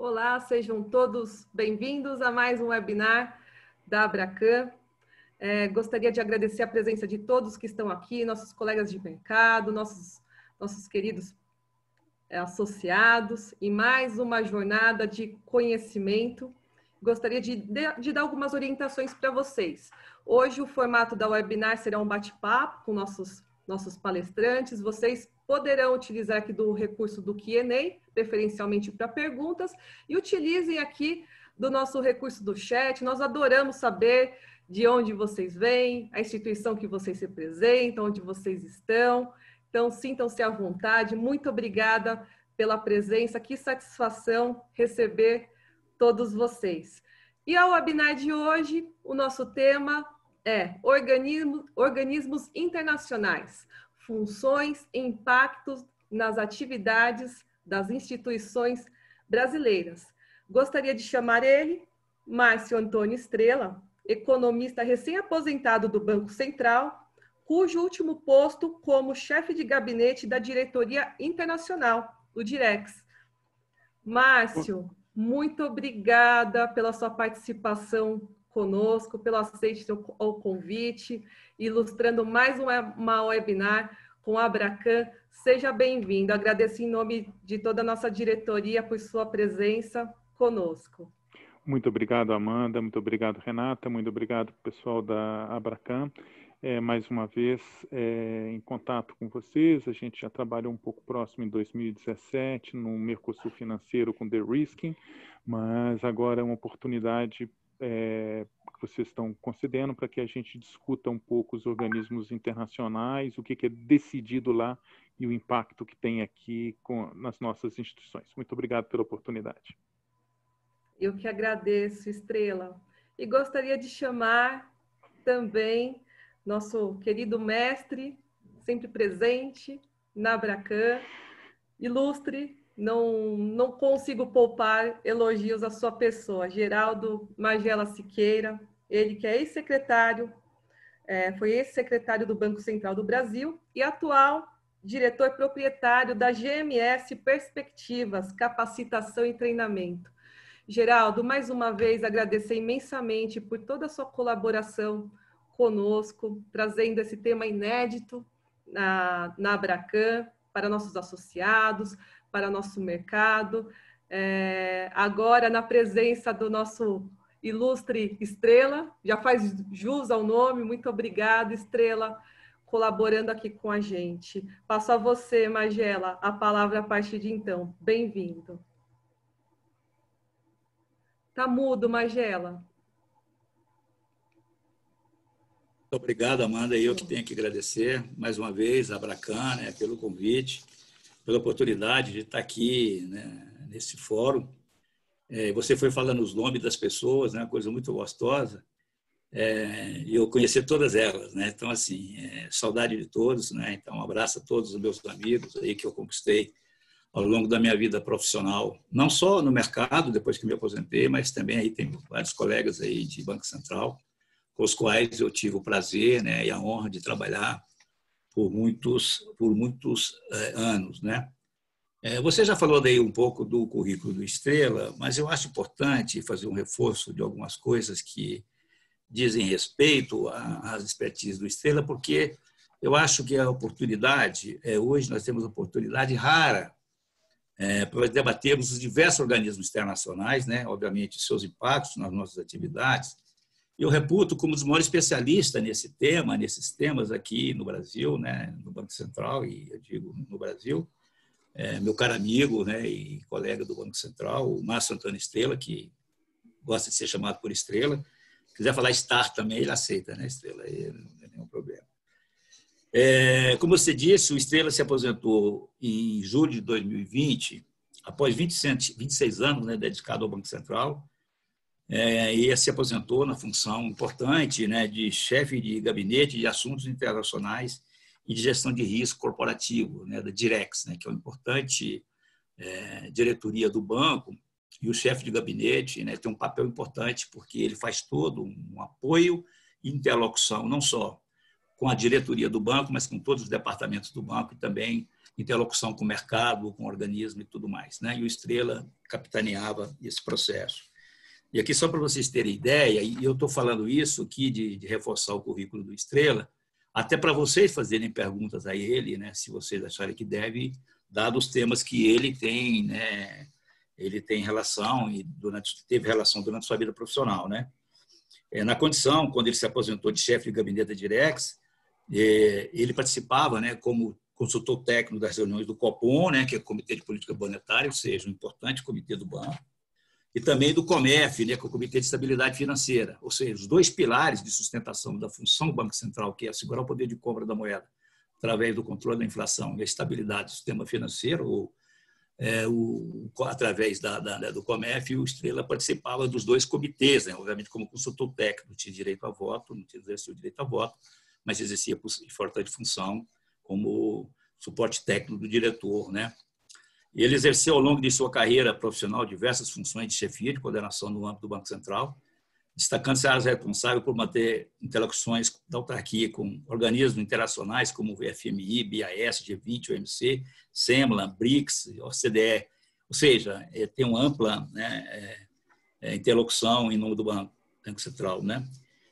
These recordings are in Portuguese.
Olá, sejam todos bem-vindos a mais um webinar da Abracan. É, gostaria de agradecer a presença de todos que estão aqui, nossos colegas de mercado, nossos, nossos queridos é, associados, e mais uma jornada de conhecimento. Gostaria de, de, de dar algumas orientações para vocês. Hoje o formato da webinar será um bate-papo com nossos nossos palestrantes. Vocês poderão utilizar aqui do recurso do Q&A, preferencialmente para perguntas, e utilizem aqui do nosso recurso do chat. Nós adoramos saber de onde vocês vêm, a instituição que vocês representam, onde vocês estão. Então, sintam-se à vontade. Muito obrigada pela presença. Que satisfação receber todos vocês. E ao webinar de hoje, o nosso tema é organismo, organismos internacionais, funções e impactos nas atividades das instituições brasileiras. Gostaria de chamar ele, Márcio Antônio Estrela, economista recém-aposentado do Banco Central, cujo último posto como chefe de gabinete da diretoria internacional, o Direx. Márcio, muito obrigada pela sua participação conosco, pelo aceite ao convite, ilustrando mais uma webinar com a Abracan. Seja bem-vindo. Agradeço em nome de toda a nossa diretoria por sua presença conosco. Muito obrigado, Amanda. Muito obrigado, Renata. Muito obrigado, pessoal da Abracan. É, mais uma vez é, em contato com vocês. A gente já trabalhou um pouco próximo em 2017 no Mercosul Financeiro com The Risking, mas agora é uma oportunidade é, que vocês estão concedendo para que a gente discuta um pouco os organismos internacionais, o que, que é decidido lá e o impacto que tem aqui com, nas nossas instituições. Muito obrigado pela oportunidade. Eu que agradeço, Estrela. E gostaria de chamar também nosso querido mestre, sempre presente, Nabracan, ilustre não, não consigo poupar elogios à sua pessoa. Geraldo Magela Siqueira, ele que é ex-secretário, é, foi ex-secretário do Banco Central do Brasil e atual diretor proprietário da GMS Perspectivas, Capacitação e Treinamento. Geraldo, mais uma vez agradecer imensamente por toda a sua colaboração conosco, trazendo esse tema inédito na, na Abracan para nossos associados, para nosso mercado. É, agora, na presença do nosso ilustre Estrela, já faz jus ao nome, muito obrigada, Estrela, colaborando aqui com a gente. Passo a você, Magela, a palavra a partir de então. Bem-vindo. Tá mudo, Magela. Muito obrigado, Amanda. Eu que tenho que agradecer mais uma vez a Bracan né, pelo convite pela oportunidade de estar aqui né, nesse fórum. É, você foi falando os nomes das pessoas, né, uma coisa muito gostosa. É, e eu conheci todas elas, né? Então, assim, é, saudade de todos, né? Então, um abraço a todos os meus amigos aí que eu conquistei ao longo da minha vida profissional, não só no mercado, depois que me aposentei, mas também aí tem vários colegas aí de Banco Central, com os quais eu tive o prazer né, e a honra de trabalhar por muitos, por muitos eh, anos. Né? Eh, você já falou daí um pouco do currículo do Estrela, mas eu acho importante fazer um reforço de algumas coisas que dizem respeito às expertises do Estrela, porque eu acho que a oportunidade, eh, hoje nós temos oportunidade rara é, para debatermos os diversos organismos internacionais, né? obviamente, seus impactos nas nossas atividades, eu reputo como um dos maiores especialistas nesse tema, nesses temas aqui no Brasil, né, no Banco Central, e eu digo no Brasil, é, meu caro amigo né, e colega do Banco Central, o Márcio Antônio Estrela, que gosta de ser chamado por Estrela. Se quiser falar Star também, ele aceita, né, Estrela? Aí não tem nenhum problema. É, como você disse, o Estrela se aposentou em julho de 2020, após 26 anos né, dedicado ao Banco Central, é, e se aposentou na função importante né, de chefe de gabinete de assuntos internacionais e de gestão de risco corporativo, né, da Direx, né, que é uma importante é, diretoria do banco. E o chefe de gabinete né, tem um papel importante, porque ele faz todo um apoio e interlocução, não só com a diretoria do banco, mas com todos os departamentos do banco e também interlocução com o mercado, com o organismo e tudo mais. Né? E o Estrela capitaneava esse processo. E aqui, só para vocês terem ideia, e eu estou falando isso aqui de, de, reforçar o currículo do Estrela, até para vocês fazerem perguntas a ele, né, se vocês acharem que deve, dados os temas que ele tem, né, ele tem relação e durante, teve relação durante sua vida profissional. Né? É, na condição, quando ele se aposentou de chefe de gabinete da Direx, é, ele participava né, como consultor técnico das reuniões do COPOM, né, que é o Comitê de Política Monetária, ou seja, um importante comitê do banco e também do COMEF, né, com é o Comitê de Estabilidade Financeira, ou seja, os dois pilares de sustentação da função do Banco Central, que é assegurar o poder de compra da moeda através do controle da inflação e a estabilidade do sistema financeiro, ou é, o, através da, da, né, do COMEF, o Estrela participava dos dois comitês, né, obviamente como consultor técnico, tinha direito a voto, não tinha exercido direito a voto, mas exercia importante função como suporte técnico do diretor, né, ele exerceu ao longo de sua carreira profissional diversas funções de chefia de coordenação no âmbito do Banco Central, destacando-se a responsável por manter interlocuções da autarquia com organismos internacionais como o FMI, BAS, G20, OMC, SEMLA, BRICS, OCDE. Ou seja, é, tem uma ampla né, é, é, interlocução em nome do Banco, Banco Central. Né?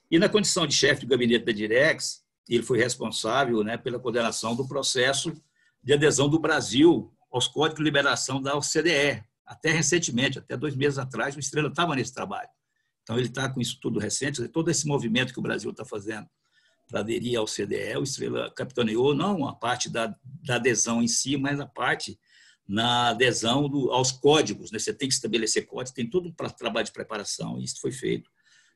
E na condição de chefe do gabinete da Direx, ele foi responsável né, pela coordenação do processo de adesão do Brasil aos códigos de liberação da OCDE. Até recentemente, até dois meses atrás, o Estrela estava nesse trabalho. Então, ele está com isso tudo recente, né? todo esse movimento que o Brasil está fazendo para aderir ao CDE, o Estrela capitaneou não a parte da, da adesão em si, mas a parte na adesão do, aos códigos. Né? Você tem que estabelecer códigos, tem todo um trabalho de preparação, e isso foi feito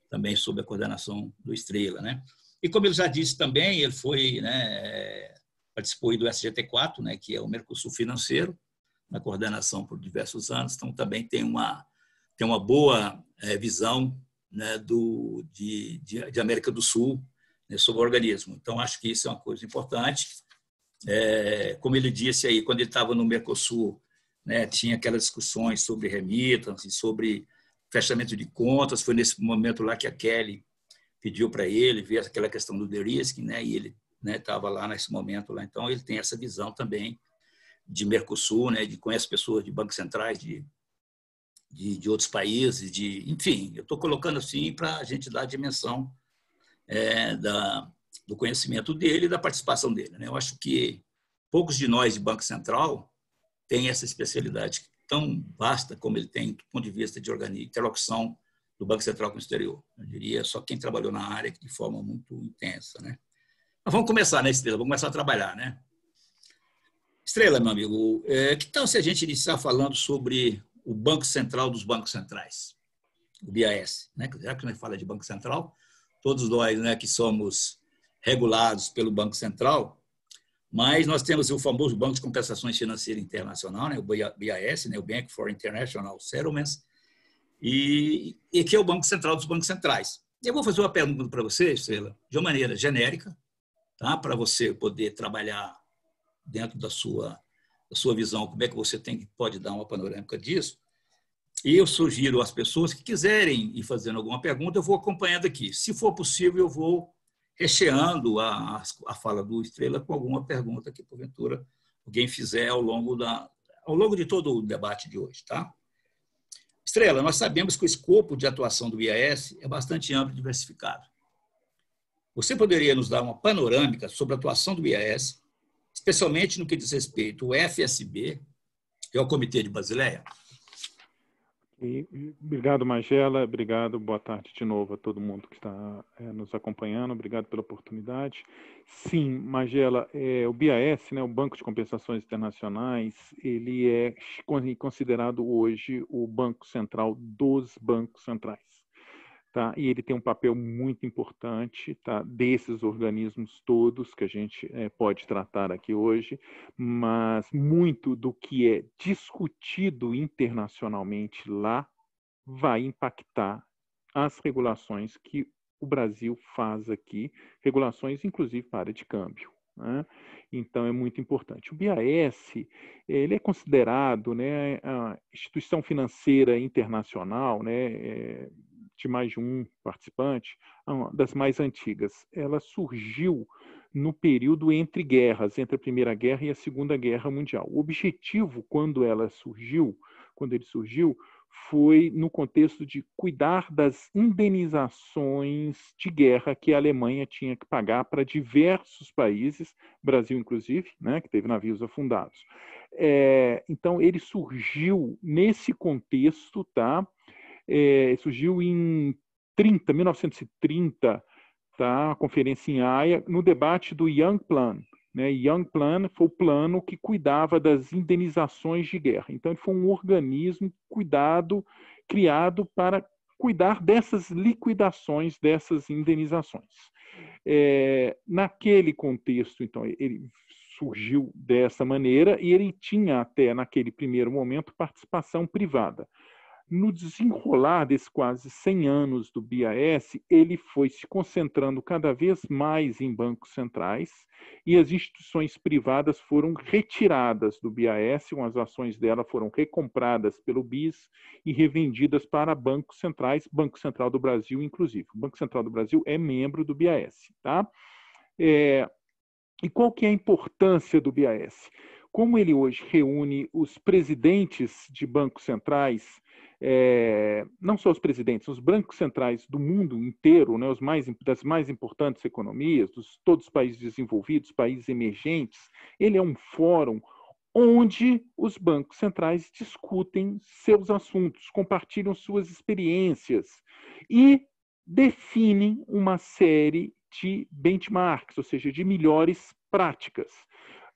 também sob a coordenação do Estrela. Né? E como ele já disse também, ele foi né, participou do SGT4, né, que é o Mercosul Financeiro, na coordenação por diversos anos, então também tem uma, tem uma boa é, visão né, do, de, de, de, América do Sul né, sobre o organismo. Então, acho que isso é uma coisa importante. É, como ele disse aí, quando ele estava no Mercosul, né, tinha aquelas discussões sobre remitas, sobre fechamento de contas. Foi nesse momento lá que a Kelly pediu para ele ver aquela questão do de-risking, né, e ele né, estava lá nesse momento lá. Então ele tem essa visão também de Mercosul, né, de conhece pessoas de bancos centrais de, de, de outros países, de enfim, eu estou colocando assim para a gente dar a dimensão é, da, do conhecimento dele e da participação dele. Né? Eu acho que poucos de nós de banco central têm essa especialidade tão vasta como ele tem do ponto de vista de interlocução do Banco Central com o exterior. Eu diria só quem trabalhou na área de forma muito intensa, né? Mas vamos começar, né, Estrela? Vamos começar a trabalhar, né? Estrela, meu amigo, é, que tal se a gente iniciar falando sobre o Banco Central dos Bancos Centrais, o BAS, né? Já que nós fala de Banco Central, todos nós, né, que somos regulados pelo Banco Central, mas nós temos o famoso Banco de Compensações Financeiras Internacional, né, o BAS, né, o Bank for International Settlements, e, e que é o Banco Central dos Bancos Centrais. Eu vou fazer uma pergunta para você, Estrela, de uma maneira genérica, tá? para você poder trabalhar dentro da sua, da sua visão, como é que você tem, pode dar uma panorâmica disso. E eu sugiro às pessoas que quiserem ir fazendo alguma pergunta, eu vou acompanhando aqui. Se for possível, eu vou recheando a, a fala do Estrela com alguma pergunta que, porventura, alguém fizer ao longo, da, ao longo de todo o debate de hoje. Tá? Estrela, nós sabemos que o escopo de atuação do IAS é bastante amplo e diversificado. Você poderia nos dar uma panorâmica sobre a atuação do IAS, especialmente no que diz respeito ao FSB, que é o Comitê de Basileia? E, obrigado, Magela. Obrigado. Boa tarde de novo a todo mundo que está é, nos acompanhando. Obrigado pela oportunidade. Sim, Magela, é, o BAS, né, o Banco de Compensações Internacionais, ele é considerado hoje o banco central dos bancos centrais tá? e ele tem um papel muito importante tá? desses organismos todos que a gente é, pode tratar aqui hoje, mas muito do que é discutido internacionalmente lá vai impactar as regulações que o Brasil faz aqui, regulações inclusive para área de câmbio. Né? Então é muito importante. O BAS ele é considerado né, a instituição financeira internacional, né, é, de mais de um participante, das mais antigas. Ela surgiu no período entre guerras, entre a Primeira Guerra e a Segunda Guerra Mundial. O objetivo, quando ela surgiu, quando ele surgiu, foi no contexto de cuidar das indenizações de guerra que a Alemanha tinha que pagar para diversos países, Brasil inclusive, né, que teve navios afundados. É, então ele surgiu nesse contexto, tá? é, surgiu em 30, 1930, tá? a conferência em Haia, no debate do Young Plan. Né? Young Plan foi o plano que cuidava das indenizações de guerra. Então, ele foi um organismo cuidado, criado para cuidar dessas liquidações, dessas indenizações. É, naquele contexto, então, ele surgiu dessa maneira e ele tinha até naquele primeiro momento participação privada. No desenrolar desses quase 100 anos do BIS, ele foi se concentrando cada vez mais em bancos centrais e as instituições privadas foram retiradas do BIS, as ações dela foram recompradas pelo BIS e revendidas para bancos centrais, Banco Central do Brasil, inclusive. O Banco Central do Brasil é membro do BIS. Tá? É, e qual que é a importância do BIS? Como ele hoje reúne os presidentes de bancos centrais, é, não só os presidentes, os bancos centrais do mundo inteiro, né, os mais, das mais importantes economias, dos todos os países desenvolvidos, países emergentes, ele é um fórum onde os bancos centrais discutem seus assuntos, compartilham suas experiências e definem uma série de benchmarks, ou seja, de melhores práticas.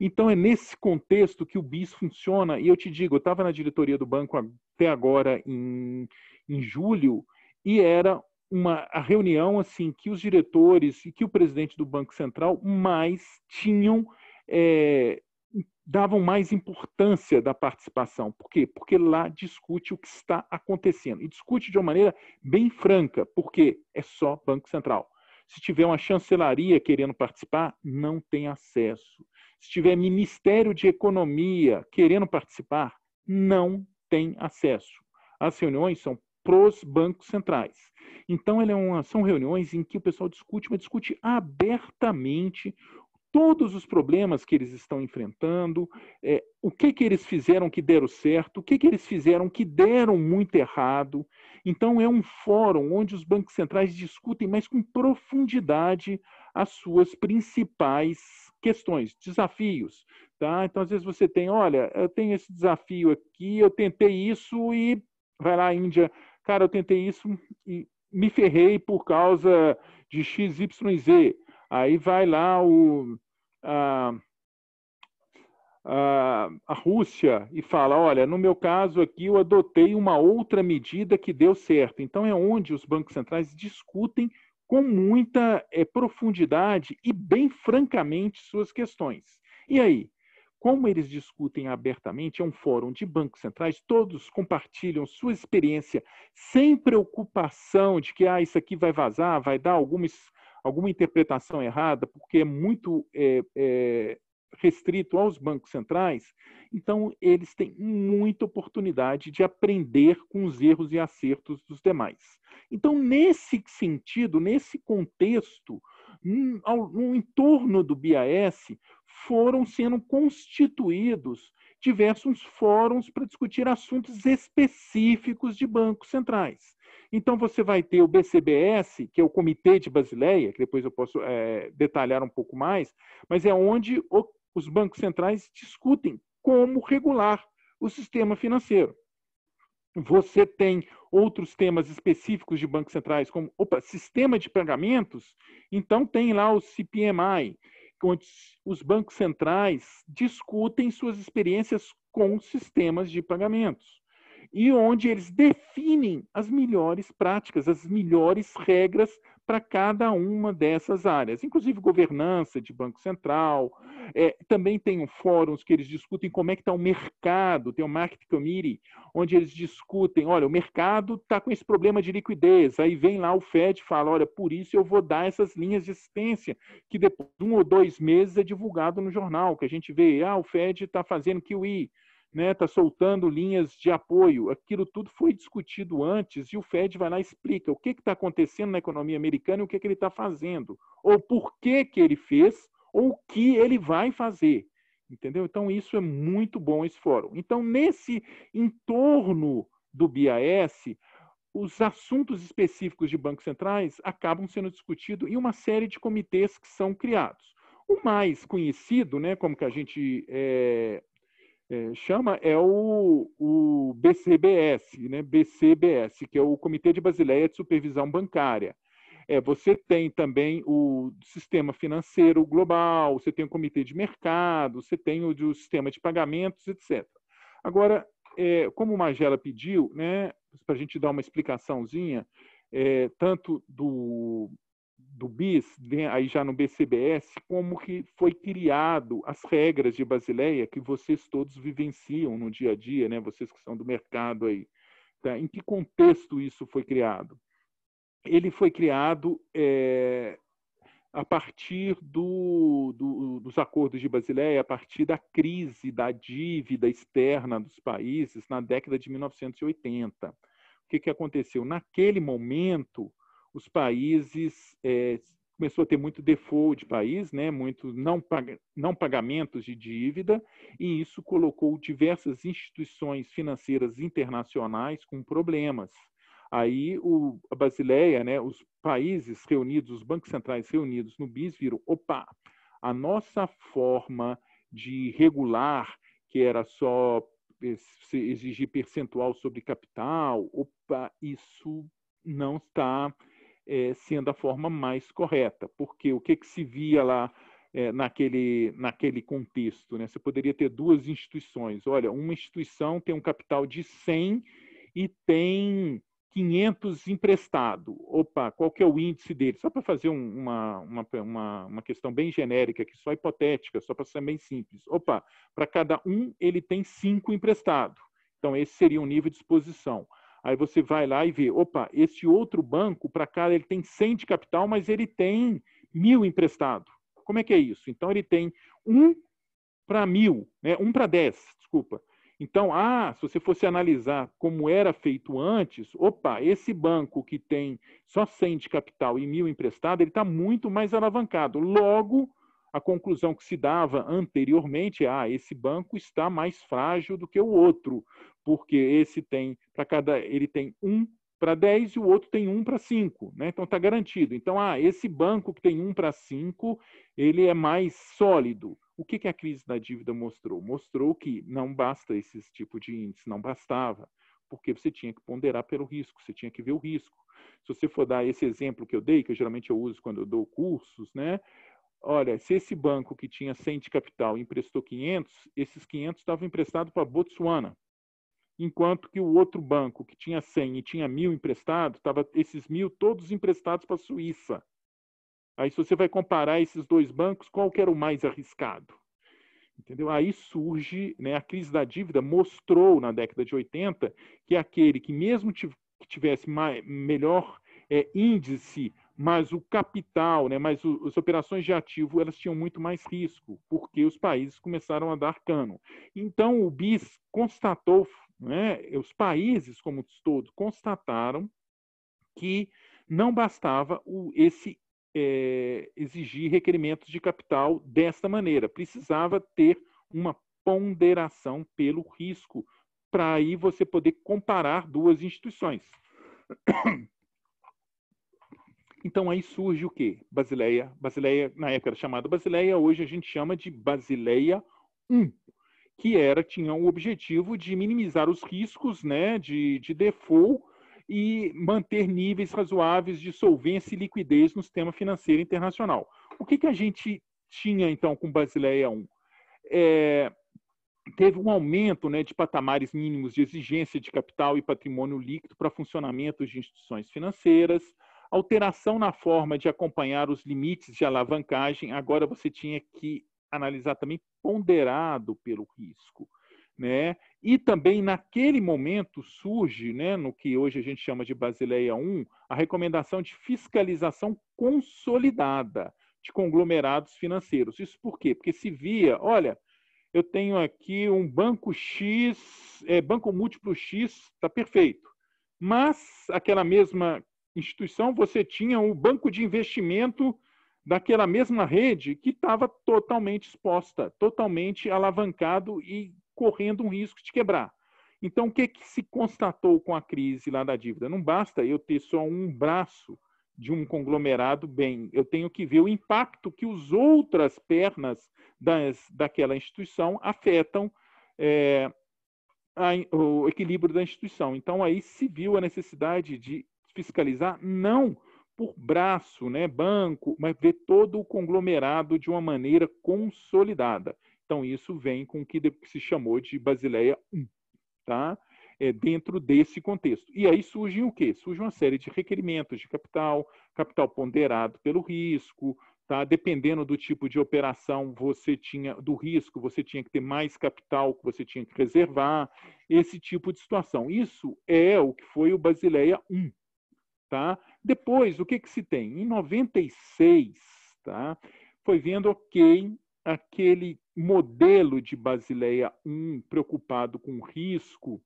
Então é nesse contexto que o BIS funciona. E eu te digo, eu estava na diretoria do banco até agora em, em julho e era uma a reunião assim que os diretores e que o presidente do Banco Central mais tinham é, davam mais importância da participação. Por quê? Porque lá discute o que está acontecendo e discute de uma maneira bem franca, porque é só Banco Central. Se tiver uma chancelaria querendo participar, não tem acesso se tiver Ministério de Economia querendo participar, não tem acesso. As reuniões são pros bancos centrais. Então, é uma, são reuniões em que o pessoal discute, mas discute abertamente todos os problemas que eles estão enfrentando, é, o que, que eles fizeram que deram certo, o que, que eles fizeram que deram muito errado. Então, é um fórum onde os bancos centrais discutem, mas com profundidade, as suas principais questões, desafios. Tá? Então, às vezes você tem, olha, eu tenho esse desafio aqui, eu tentei isso e vai lá, Índia, cara, eu tentei isso e me ferrei por causa de X, Y, Z. Aí vai lá o, a, a, a Rússia e fala, olha, no meu caso aqui eu adotei uma outra medida que deu certo. Então é onde os bancos centrais discutem com muita é, profundidade e bem francamente suas questões. E aí, como eles discutem abertamente, é um fórum de bancos centrais, todos compartilham sua experiência sem preocupação de que ah, isso aqui vai vazar, vai dar alguma, alguma interpretação errada, porque é muito é, é, restrito aos bancos centrais, então eles têm muita oportunidade de aprender com os erros e acertos dos demais. Então, nesse sentido, nesse contexto, hum, no entorno do BAS, foram sendo constituídos diversos fóruns para discutir assuntos específicos de bancos centrais. Então, você vai ter o BCBS, que é o Comitê de Basileia, que depois eu posso é, detalhar um pouco mais, mas é onde o os bancos centrais discutem como regular o sistema financeiro. Você tem outros temas específicos de bancos centrais, como opa, sistema de pagamentos, então tem lá o CPMI, onde os bancos centrais discutem suas experiências com sistemas de pagamentos e onde eles definem as melhores práticas, as melhores regras para cada uma dessas áreas, inclusive governança de Banco Central. É, também tem fóruns que eles discutem como é que está o mercado, tem o Market Committee, onde eles discutem, olha, o mercado está com esse problema de liquidez, aí vem lá o Fed e fala, olha, por isso eu vou dar essas linhas de assistência, que depois de um ou dois meses é divulgado no jornal, que a gente vê, ah, o Fed está fazendo QI, está né, tá soltando linhas de apoio. Aquilo tudo foi discutido antes e o Fed vai lá e explica o que está acontecendo na economia americana e o que, que ele está fazendo, ou por que, que ele fez, ou o que ele vai fazer. Entendeu? Então, isso é muito bom esse fórum. Então, nesse entorno do BIS, os assuntos específicos de bancos centrais acabam sendo discutidos em uma série de comitês que são criados. O mais conhecido, né, como que a gente é, é, chama é o, o BCBS, né? BCBS, que é o Comitê de Basileia de Supervisão Bancária. É, você tem também o sistema financeiro global, você tem o comitê de mercado, você tem o do sistema de pagamentos, etc. Agora, é, como o Magela pediu, né, para a gente dar uma explicaçãozinha, é, tanto do do BIS, aí já no BCBS, como que foi criado as regras de Basileia que vocês todos vivenciam no dia a dia, né? Vocês que são do mercado aí, tá? Em que contexto isso foi criado? Ele foi criado é, a partir do, do, dos acordos de Basileia, a partir da crise da dívida externa dos países na década de 1980. O que, que aconteceu? Naquele momento, os países é, começou a ter muito default de país, né, muito não, pag não pagamentos de dívida, e isso colocou diversas instituições financeiras internacionais com problemas. Aí o, a Basileia, né, os países reunidos, os bancos centrais reunidos no BIS viram, opa, a nossa forma de regular, que era só exigir percentual sobre capital, opa, isso não está é, sendo a forma mais correta, porque o que, que se via lá é, naquele, naquele contexto? Né? Você poderia ter duas instituições. Olha, uma instituição tem um capital de 100 e tem 500 emprestado. Opa, qual que é o índice dele? Só para fazer uma, uma, uma, uma, questão bem genérica, aqui, só hipotética, só para ser bem simples. Opa, para cada um ele tem cinco emprestado. Então, esse seria o nível de exposição. Aí você vai lá e vê, opa, esse outro banco, para cá, ele tem 100 de capital, mas ele tem mil emprestado. Como é que é isso? Então, ele tem um para mil, né? um para dez, desculpa. Então, ah, se você fosse analisar como era feito antes, opa, esse banco que tem só 100 de capital e mil emprestado, ele está muito mais alavancado. Logo, a conclusão que se dava anteriormente é: ah, esse banco está mais frágil do que o outro porque esse tem para cada ele tem um para 10 e o outro tem um para 5, né? Então está garantido. Então, ah, esse banco que tem um para 5, ele é mais sólido. O que, que a crise da dívida mostrou? Mostrou que não basta esse tipo de índice, não bastava, porque você tinha que ponderar pelo risco, você tinha que ver o risco. Se você for dar esse exemplo que eu dei, que eu, geralmente eu uso quando eu dou cursos, né? Olha, se esse banco que tinha 100 de capital emprestou 500, esses 500 estavam emprestados para Botsuana enquanto que o outro banco, que tinha 100 e tinha mil emprestados, estava esses mil todos emprestados para a Suíça. Aí, se você vai comparar esses dois bancos, qual que era o mais arriscado? Entendeu? Aí surge né, a crise da dívida, mostrou na década de 80 que aquele que, mesmo que tivesse mais, melhor é, índice, mas o capital, né, mas o, as operações de ativo, elas tinham muito mais risco, porque os países começaram a dar cano. Então, o BIS constatou né? Eh, os países, como um todo, constataram que não bastava o, esse é, exigir requerimentos de capital desta maneira, precisava ter uma ponderação pelo risco para aí você poder comparar duas instituições. Então aí surge o que? Basileia. Basileia na época era chamada Basileia, hoje a gente chama de Basileia 1 que era tinha o objetivo de minimizar os riscos né, de, de default e manter níveis razoáveis de solvência e liquidez no sistema financeiro internacional. O que, que a gente tinha, então, com Basileia 1? É, teve um aumento né, de patamares mínimos de exigência de capital e patrimônio líquido para funcionamento de instituições financeiras, alteração na forma de acompanhar os limites de alavancagem, agora você tinha que analisar também ponderado pelo risco. Né? E também naquele momento surge, né, no que hoje a gente chama de Basileia 1, a recomendação de fiscalização consolidada de conglomerados financeiros. Isso por quê? Porque se via, olha, eu tenho aqui um banco X, é, banco múltiplo X, está perfeito. Mas aquela mesma instituição, você tinha um banco de investimento daquela mesma rede que estava totalmente exposta, totalmente alavancado e correndo um risco de quebrar. Então, o que, que se constatou com a crise lá da dívida? Não basta eu ter só um braço de um conglomerado bem, eu tenho que ver o impacto que as outras pernas das, daquela instituição afetam é, a, o equilíbrio da instituição. Então, aí se viu a necessidade de fiscalizar não por braço, né, banco, mas ver todo o conglomerado de uma maneira consolidada. Então, isso vem com o que se chamou de Basileia I, tá? É, dentro desse contexto. E aí surgem o quê? Surge uma série de requerimentos de capital, capital ponderado pelo risco, tá? Dependendo do tipo de operação, você tinha do risco, você tinha que ter mais capital que você tinha que reservar, esse tipo de situação. Isso é o que foi o Basileia I, tá? Depois, o que, que se tem? Em 96, tá? foi vendo, ok, aquele modelo de Basileia I preocupado com risco,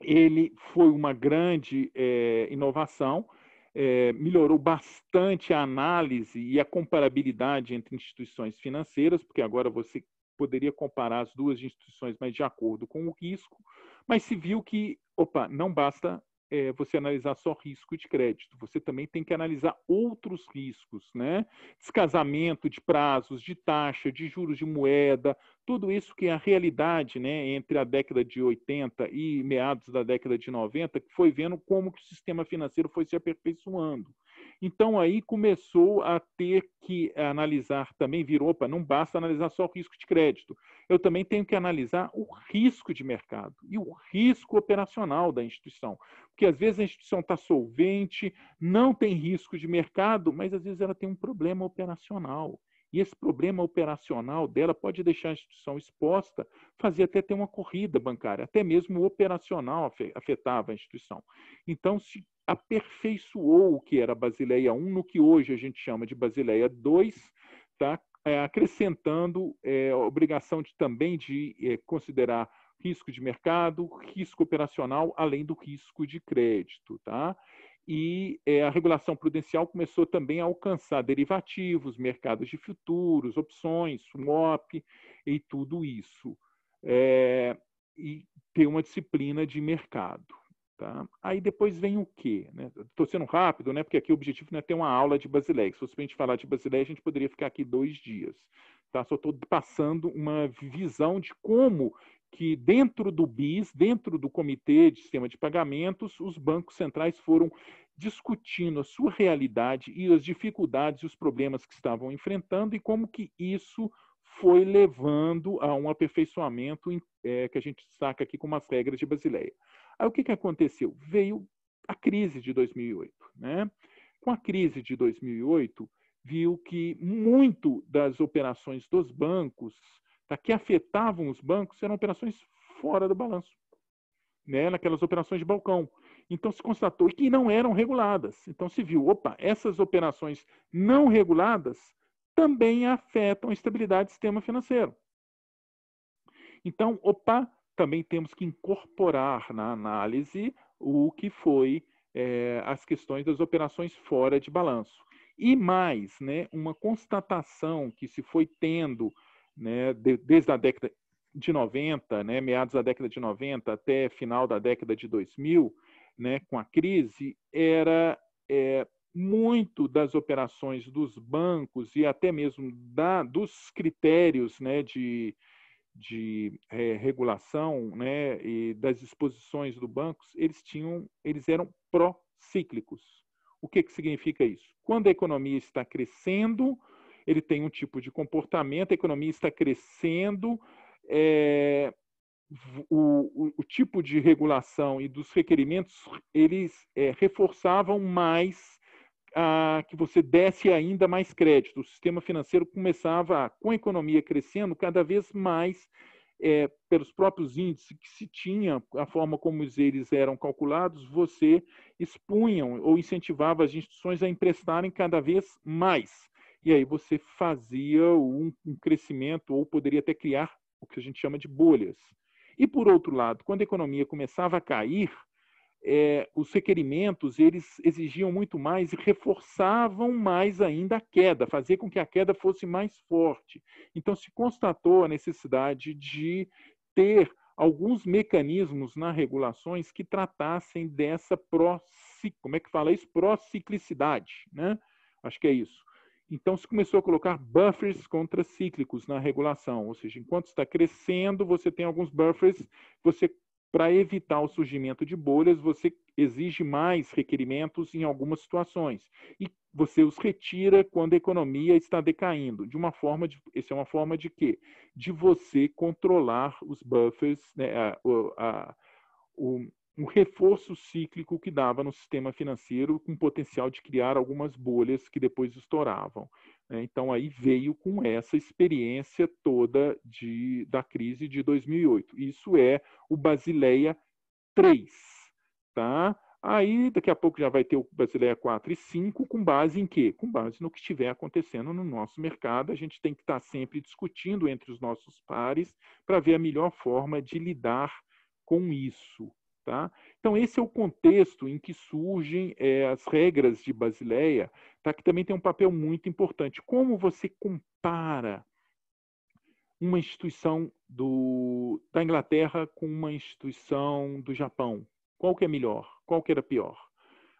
ele foi uma grande é, inovação, é, melhorou bastante a análise e a comparabilidade entre instituições financeiras, porque agora você poderia comparar as duas instituições, mas de acordo com o risco, mas se viu que, opa, não basta é, você analisar só risco de crédito, você também tem que analisar outros riscos, né? Descasamento de prazos, de taxa, de juros de moeda, tudo isso que é a realidade, né, entre a década de 80 e meados da década de 90, que foi vendo como que o sistema financeiro foi se aperfeiçoando. Então aí começou a ter que analisar também, virou, opa, não basta analisar só o risco de crédito. Eu também tenho que analisar o risco de mercado e o risco operacional da instituição. Porque às vezes a instituição está solvente, não tem risco de mercado, mas às vezes ela tem um problema operacional. E esse problema operacional dela pode deixar a instituição exposta, fazer até ter uma corrida bancária, até mesmo o operacional afetava a instituição. Então, se aperfeiçoou o que era Basileia 1 no que hoje a gente chama de Basileia 2, tá? É, acrescentando é, a obrigação de, também de é, considerar risco de mercado, risco operacional, além do risco de crédito. Tá? E é, a regulação prudencial começou também a alcançar derivativos, mercados de futuros, opções, swap e tudo isso. É, e ter uma disciplina de mercado. Tá? Aí depois vem o quê? Estou né? sendo rápido, né? porque aqui o objetivo não é ter uma aula de Basileia. Se fosse para a gente falar de Basileia, a gente poderia ficar aqui dois dias. Tá? Só estou passando uma visão de como que dentro do BIS, dentro do Comitê de Sistema de Pagamentos, os bancos centrais foram discutindo a sua realidade e as dificuldades e os problemas que estavam enfrentando e como que isso foi levando a um aperfeiçoamento é, que a gente destaca aqui como as regras de Basileia. Aí o que, que aconteceu? Veio a crise de 2008. Né? Com a crise de 2008, viu que muito das operações dos bancos, tá, que afetavam os bancos, eram operações fora do balanço, né? naquelas operações de balcão. Então se constatou que não eram reguladas. Então se viu, opa, essas operações não reguladas também afetam a estabilidade do sistema financeiro. Então, opa, também temos que incorporar na análise o que foi é, as questões das operações fora de balanço. E mais, né, uma constatação que se foi tendo né, de, desde a década de 90, né, meados da década de 90 até final da década de 2000, né, com a crise, era é, muito das operações dos bancos e até mesmo da, dos critérios né, de, de é, regulação né, e das disposições do banco, eles tinham, eles eram pró-cíclicos. O que, que significa isso? Quando a economia está crescendo, ele tem um tipo de comportamento, a economia está crescendo, é, o, o, o, tipo de regulação e dos requerimentos, eles é, reforçavam mais a que você desse ainda mais crédito. O sistema financeiro começava, com a economia crescendo, cada vez mais é, pelos próprios índices que se tinha, a forma como eles eram calculados, você expunha ou incentivava as instituições a emprestarem cada vez mais. E aí você fazia um, um crescimento ou poderia até criar o que a gente chama de bolhas. E por outro lado, quando a economia começava a cair, é, os requerimentos eles exigiam muito mais e reforçavam mais ainda a queda, fazer com que a queda fosse mais forte. Então se constatou a necessidade de ter alguns mecanismos na regulações que tratassem dessa pró, como é que fala isso? Prociclicidade, né? Acho que é isso. Então se começou a colocar buffers contracíclicos na regulação, ou seja, enquanto está crescendo, você tem alguns buffers, você para evitar o surgimento de bolhas, você exige mais requerimentos em algumas situações e você os retira quando a economia está decaindo. De uma forma, de, essa é uma forma de quê? De você controlar os buffers, né, a, a, o, um reforço cíclico que dava no sistema financeiro, com potencial de criar algumas bolhas que depois estouravam. Né? Então, aí veio com essa experiência toda de, da crise de 2008. Isso é o Basileia 3. Tá? Aí, daqui a pouco, já vai ter o Basileia 4 e 5, com base em quê? Com base no que estiver acontecendo no nosso mercado. A gente tem que estar sempre discutindo entre os nossos pares para ver a melhor forma de lidar com isso. Tá? Então, esse é o contexto em que surgem é, as regras de Basileia, tá? que também tem um papel muito importante. Como você compara uma instituição do, da Inglaterra com uma instituição do Japão? Qual que é melhor? Qual que era pior?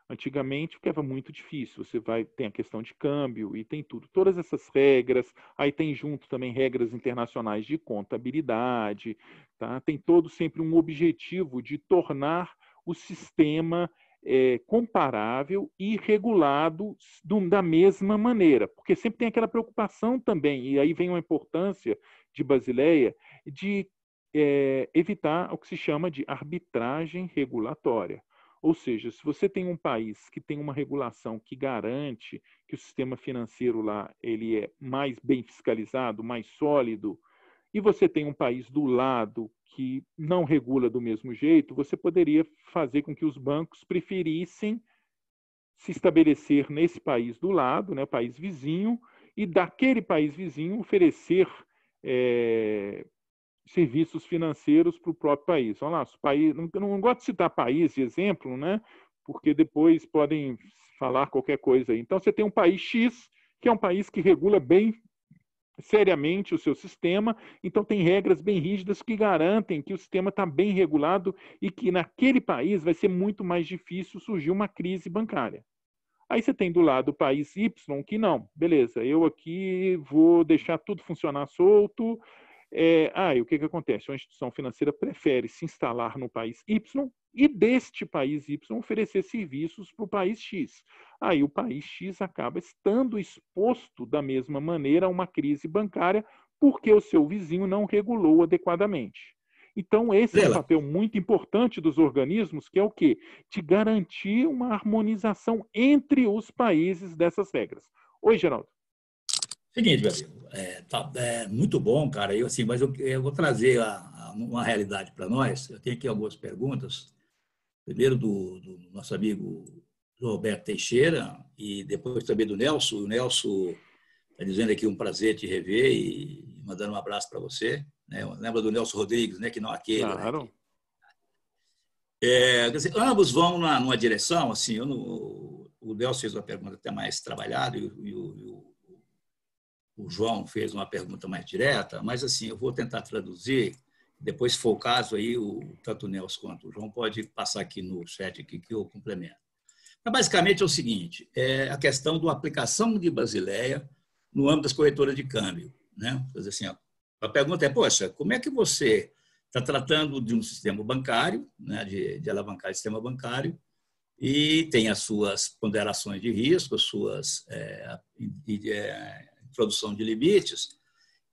Antigamente, porque era muito difícil. Você vai tem a questão de câmbio e tem tudo. Todas essas regras, aí tem junto também regras internacionais de contabilidade, tá? Tem todo sempre um objetivo de tornar o sistema é, comparável e regulado do, da mesma maneira, porque sempre tem aquela preocupação também, e aí vem uma importância de Basileia de é, evitar o que se chama de arbitragem regulatória. Ou seja, se você tem um país que tem uma regulação que garante que o sistema financeiro lá ele é mais bem fiscalizado, mais sólido, e você tem um país do lado que não regula do mesmo jeito, você poderia fazer com que os bancos preferissem se estabelecer nesse país do lado, né, país vizinho, e daquele país vizinho oferecer é, serviços financeiros para o próprio país. Olha lá, país, não, não gosto de citar país de exemplo, né? porque depois podem falar qualquer coisa. Então, você tem um país X, que é um país que regula bem seriamente o seu sistema, então tem regras bem rígidas que garantem que o sistema está bem regulado e que naquele país vai ser muito mais difícil surgir uma crise bancária. Aí você tem do lado o país Y que não, beleza, eu aqui vou deixar tudo funcionar solto, é, ah, e o que, que acontece? Uma instituição financeira prefere se instalar no país Y e deste país Y oferecer serviços para o país X. Aí o país X acaba estando exposto da mesma maneira a uma crise bancária porque o seu vizinho não regulou adequadamente. Então, esse é um papel muito importante dos organismos, que é o quê? De garantir uma harmonização entre os países dessas regras. Oi, Geraldo. Seguinte, meu é, tá, é, muito bom, cara. Eu, assim, mas eu, eu vou trazer a, a, uma realidade para nós. Eu tenho aqui algumas perguntas. Primeiro do, do, nosso amigo Roberto Teixeira e depois também do Nelson. O Nelson está dizendo aqui um prazer te rever e mandando um abraço para você. Né? Lembra do Nelson Rodrigues, né? Que não aquele. Né? Claro. Né? É, dizer, ambos vão numa direção, assim, não, o Nelson fez uma pergunta até mais trabalhada e, e, e o o João fez uma pergunta mais direta, mas assim, eu vou tentar traduzir. Depois, se for o caso, aí o, tanto o Nelson quanto o João pode passar aqui no chat aqui, que eu complemento. Mas, basicamente, é o seguinte, é a questão da aplicação de Basileia no âmbito das corretoras de câmbio. Né? Quer assim, a pergunta é, poxa, como é que você está tratando de um sistema bancário, né, de, de alavancar o sistema bancário, e tem as suas ponderações de risco, as suas é, é, produção de limites.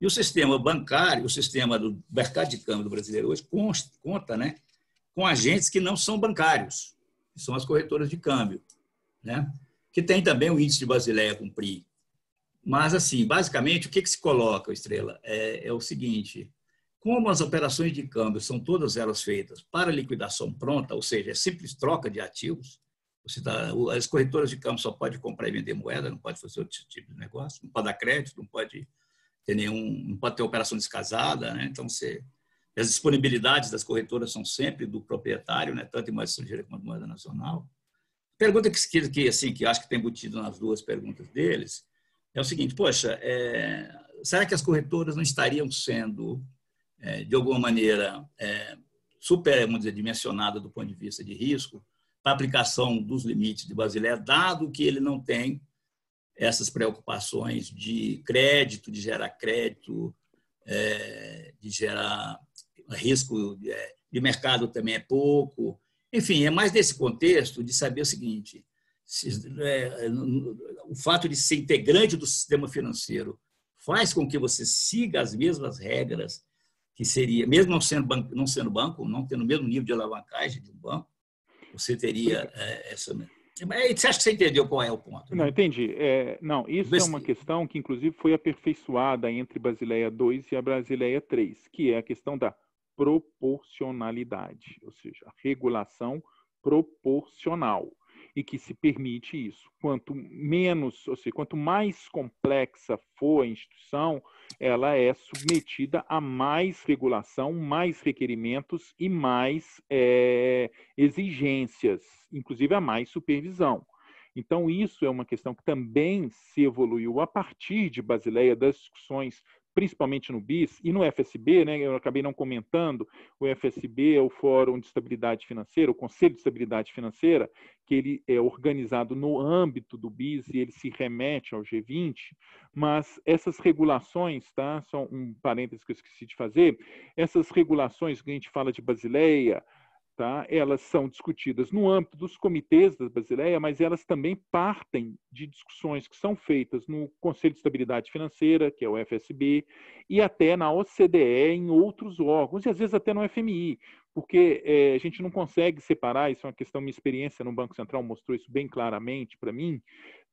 E o sistema bancário, o sistema do mercado de câmbio do brasileiro hoje consta, conta né, com agentes que não são bancários, que são as corretoras de câmbio, né, que tem também o índice de Basileia a cumprir. Mas, assim, basicamente, o que, que se coloca, Estrela? É, é o seguinte, como as operações de câmbio são todas elas feitas para liquidação pronta, ou seja, é simples troca de ativos, as corretoras de câmbio só podem comprar e vender moeda, não pode fazer outro tipo de negócio, não pode dar crédito, não pode ter nenhum, não pode ter operação descasada, né? Então você as disponibilidades das corretoras são sempre do proprietário, né? Tanto em moeda estrangeira quanto em moeda nacional. Pergunta que que assim que acho que tem embutido nas duas perguntas deles é o seguinte: poxa, é, será que as corretoras não estariam sendo é, de alguma maneira é, super, vamos dizer, dimensionada do ponto de vista de risco? para aplicação dos limites de Basileia, dado que ele não tem essas preocupações de crédito, de gerar crédito, é, de gerar risco é, de mercado também é pouco. Enfim, é mais nesse contexto de saber o seguinte: é, o fato de ser integrante do sistema financeiro faz com que você siga as mesmas regras que seria, mesmo não sendo banco, não, sendo banco, não tendo o mesmo nível de alavancagem de um banco, você teria é, essa. Você acha que você entendeu qual é o ponto? Né? Não, entendi. É, não, isso Mas... é uma questão que, inclusive, foi aperfeiçoada entre Basileia 2 e a Basileia 3, que é a questão da proporcionalidade, ou seja, a regulação proporcional e que se permite isso. Quanto menos, ou seja, quanto mais complexa for a instituição, ela é submetida a mais regulação, mais requerimentos e mais é, exigências, inclusive a mais supervisão. Então, isso é uma questão que também se evoluiu a partir de Basileia, das discussões principalmente no BIS e no FSB, né, eu acabei não comentando, o FSB é o Fórum de Estabilidade Financeira, o Conselho de Estabilidade Financeira, que ele é organizado no âmbito do BIS e ele se remete ao G20, mas essas regulações, tá, só um parênteses que eu esqueci de fazer, essas regulações que a gente fala de Basileia, Tá? Elas são discutidas no âmbito dos comitês da Basileia, mas elas também partem de discussões que são feitas no Conselho de Estabilidade Financeira, que é o FSB, e até na OCDE, em outros órgãos, e às vezes até no FMI, porque é, a gente não consegue separar, isso é uma questão, minha experiência no Banco Central mostrou isso bem claramente para mim,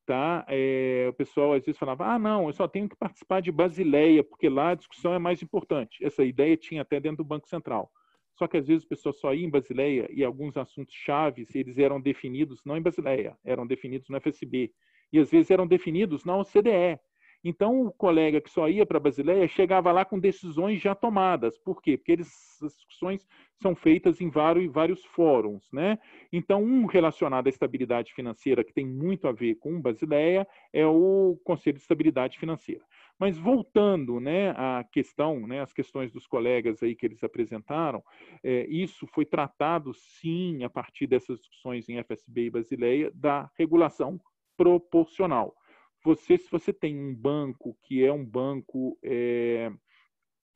tá? É, o pessoal às vezes falava, ah, não, eu só tenho que participar de Basileia, porque lá a discussão é mais importante. Essa ideia tinha até dentro do Banco Central. Só que às vezes o pessoal só ia em Basileia e alguns assuntos chaves eles eram definidos não em Basileia, eram definidos no FSB e às vezes eram definidos na OCDE. Então o colega que só ia para Basileia chegava lá com decisões já tomadas. Por quê? Porque eles, as discussões são feitas em vários, vários fóruns, né? Então um relacionado à estabilidade financeira que tem muito a ver com Basileia é o Conselho de Estabilidade Financeira. Mas voltando né, à questão, né, questões dos colegas aí que eles apresentaram, é, isso foi tratado sim a partir dessas discussões em FSB e Basileia da regulação proporcional. Você, se você tem um banco que é um banco é,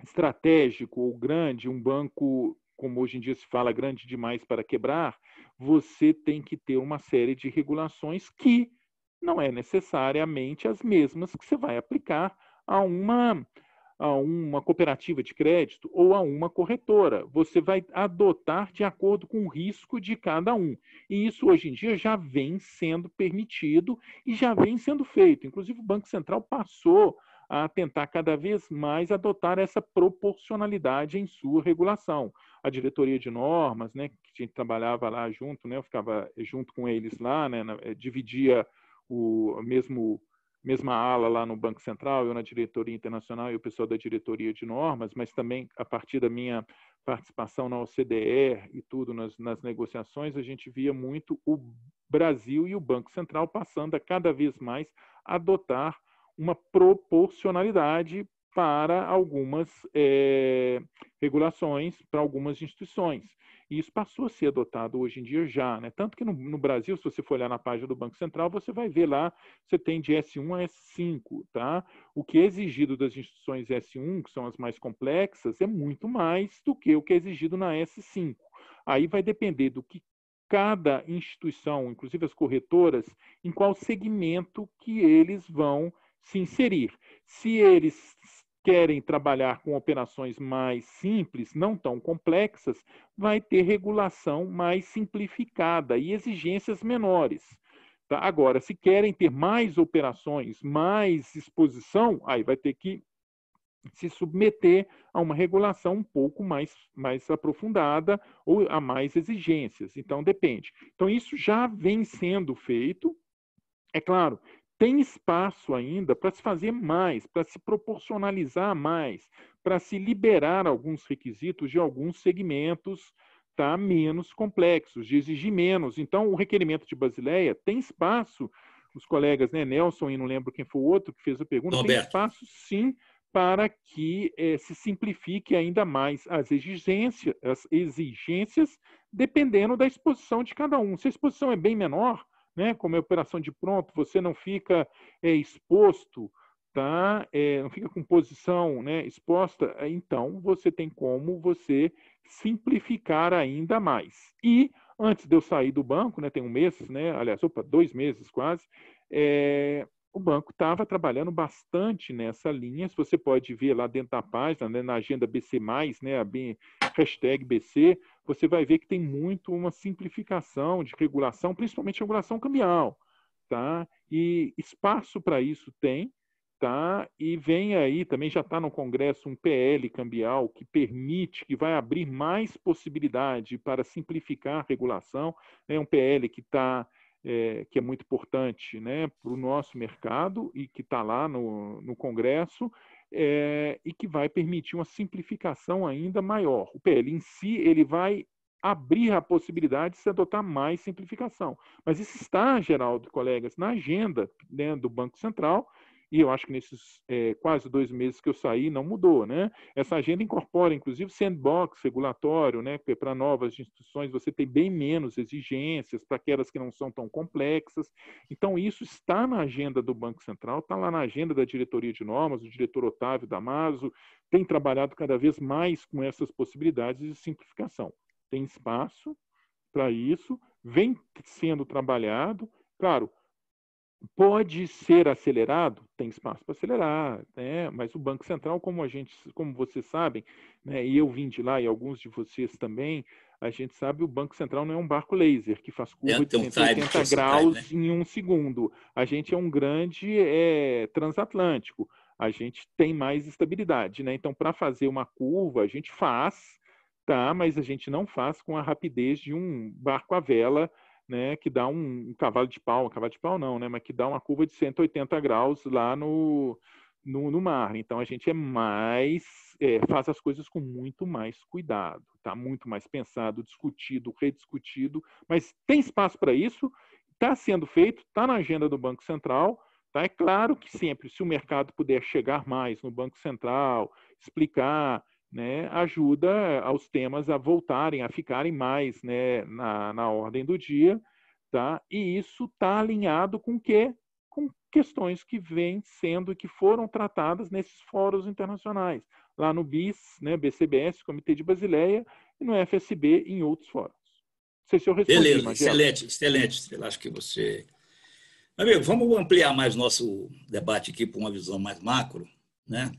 estratégico ou grande, um banco como hoje em dia se fala grande demais para quebrar, você tem que ter uma série de regulações que não é necessariamente as mesmas que você vai aplicar a uma, a uma cooperativa de crédito ou a uma corretora. Você vai adotar de acordo com o risco de cada um. E isso hoje em dia já vem sendo permitido e já vem sendo feito. Inclusive, o Banco Central passou a tentar cada vez mais adotar essa proporcionalidade em sua regulação. A diretoria de normas, né, que a gente trabalhava lá junto, né, eu ficava eh, junto com eles lá, né, eh, dividia o mesmo mesma ala lá no Banco Central, eu na diretoria internacional e o pessoal da diretoria de normas, mas também a partir da minha participação na OCDE e tudo nas, nas negociações, a gente via muito o Brasil e o Banco Central passando a cada vez mais adotar uma proporcionalidade para algumas é, regulações para algumas instituições. E isso passou a ser adotado hoje em dia já. Né? Tanto que no, no, Brasil, se você for olhar na página do Banco Central, você vai ver lá, você tem de S1 a S5. Tá? O que é exigido das instituições S1, que são as mais complexas, é muito mais do que o que é exigido na S5. Aí vai depender do que cada instituição, inclusive as corretoras, em qual segmento que eles vão se inserir. Se eles querem trabalhar com operações mais simples, não tão complexas, vai ter regulação mais simplificada e exigências menores. Tá? Agora, se querem ter mais operações, mais exposição, aí vai ter que se submeter a uma regulação um pouco mais, mais aprofundada ou a mais exigências. Então, depende. Então, isso já vem sendo feito. É claro tem espaço ainda para se fazer mais, para se proporcionalizar mais, para se liberar alguns requisitos de alguns segmentos tá, menos complexos, de exigir menos. Então, o requerimento de Basileia tem espaço, os colegas, né, Nelson, e não lembro quem foi o outro que fez a pergunta, Roberto. tem espaço sim para que eh, se simplifique ainda mais as exigências, as exigências, dependendo da exposição de cada um. Se a exposição é bem menor, né? como é operação de pronto, você não fica é, exposto, tá? É, não fica com posição né, exposta, é, então você tem como você simplificar ainda mais. E antes de eu sair do banco, né, tem um mês, né, aliás, opa, dois meses quase, é, o banco estava trabalhando bastante nessa linha. Você pode ver lá dentro da página, né, na agenda BC, né, a hashtag BC, você vai ver que tem muito uma simplificação de regulação, principalmente regulação cambial, tá? E espaço para isso tem, tá? E vem aí, também já está no Congresso um PL cambial que permite, que vai abrir mais possibilidade para simplificar a regulação, é né? um PL que está é, que é muito importante né, para o nosso mercado e que está lá no, no Congresso, é, e que vai permitir uma simplificação ainda maior. O PL em si ele vai abrir a possibilidade de se adotar mais simplificação. Mas isso está, Geraldo, colegas, na agenda né, do Banco Central e eu acho que nesses é, quase dois meses que eu saí não mudou, né? Essa agenda incorpora, inclusive, sandbox regulatório, né? Para novas instituições você tem bem menos exigências para aquelas que não são tão complexas. Então isso está na agenda do Banco Central, está lá na agenda da diretoria de normas, o diretor Otávio Damaso tem trabalhado cada vez mais com essas possibilidades de simplificação. Tem espaço para isso, vem sendo trabalhado, claro Pode ser acelerado? Tem espaço para acelerar, né? mas o Banco Central, como a gente, como vocês sabem, né, e eu vim de lá e alguns de vocês também, a gente sabe o Banco Central não é um barco laser que faz é, curva de 180 um graus time, né? em um segundo. A gente é um grande é, transatlântico. A gente tem mais estabilidade, né? Então, para fazer uma curva, a gente faz, tá? Mas a gente não faz com a rapidez de um barco à vela né, que dá um, um cavalo de pau, um cavalo de pau não, né, mas que dá uma curva de 180 graus lá no, no, no mar. Então a gente é mais, é, faz as coisas com muito mais cuidado, tá? Muito mais pensado, discutido, rediscutido, mas tem espaço para isso, está sendo feito, está na agenda do Banco Central. Tá? É claro que sempre, se o mercado puder chegar mais no Banco Central, explicar, né, ajuda eh, aos temas a voltarem, a ficarem mais né, na, na ordem do dia, tá? E isso está alinhado com que com questões que vêm sendo e que foram tratadas nesses fóruns internacionais, lá no BIS, né, BCBS, Comitê de Basileia, e no FSB em outros fóruns. Não sei se eu respondi, Beleza, excelente, excelente, Acho que você. Amigo, vamos ampliar mais nosso debate aqui para uma visão mais macro, né?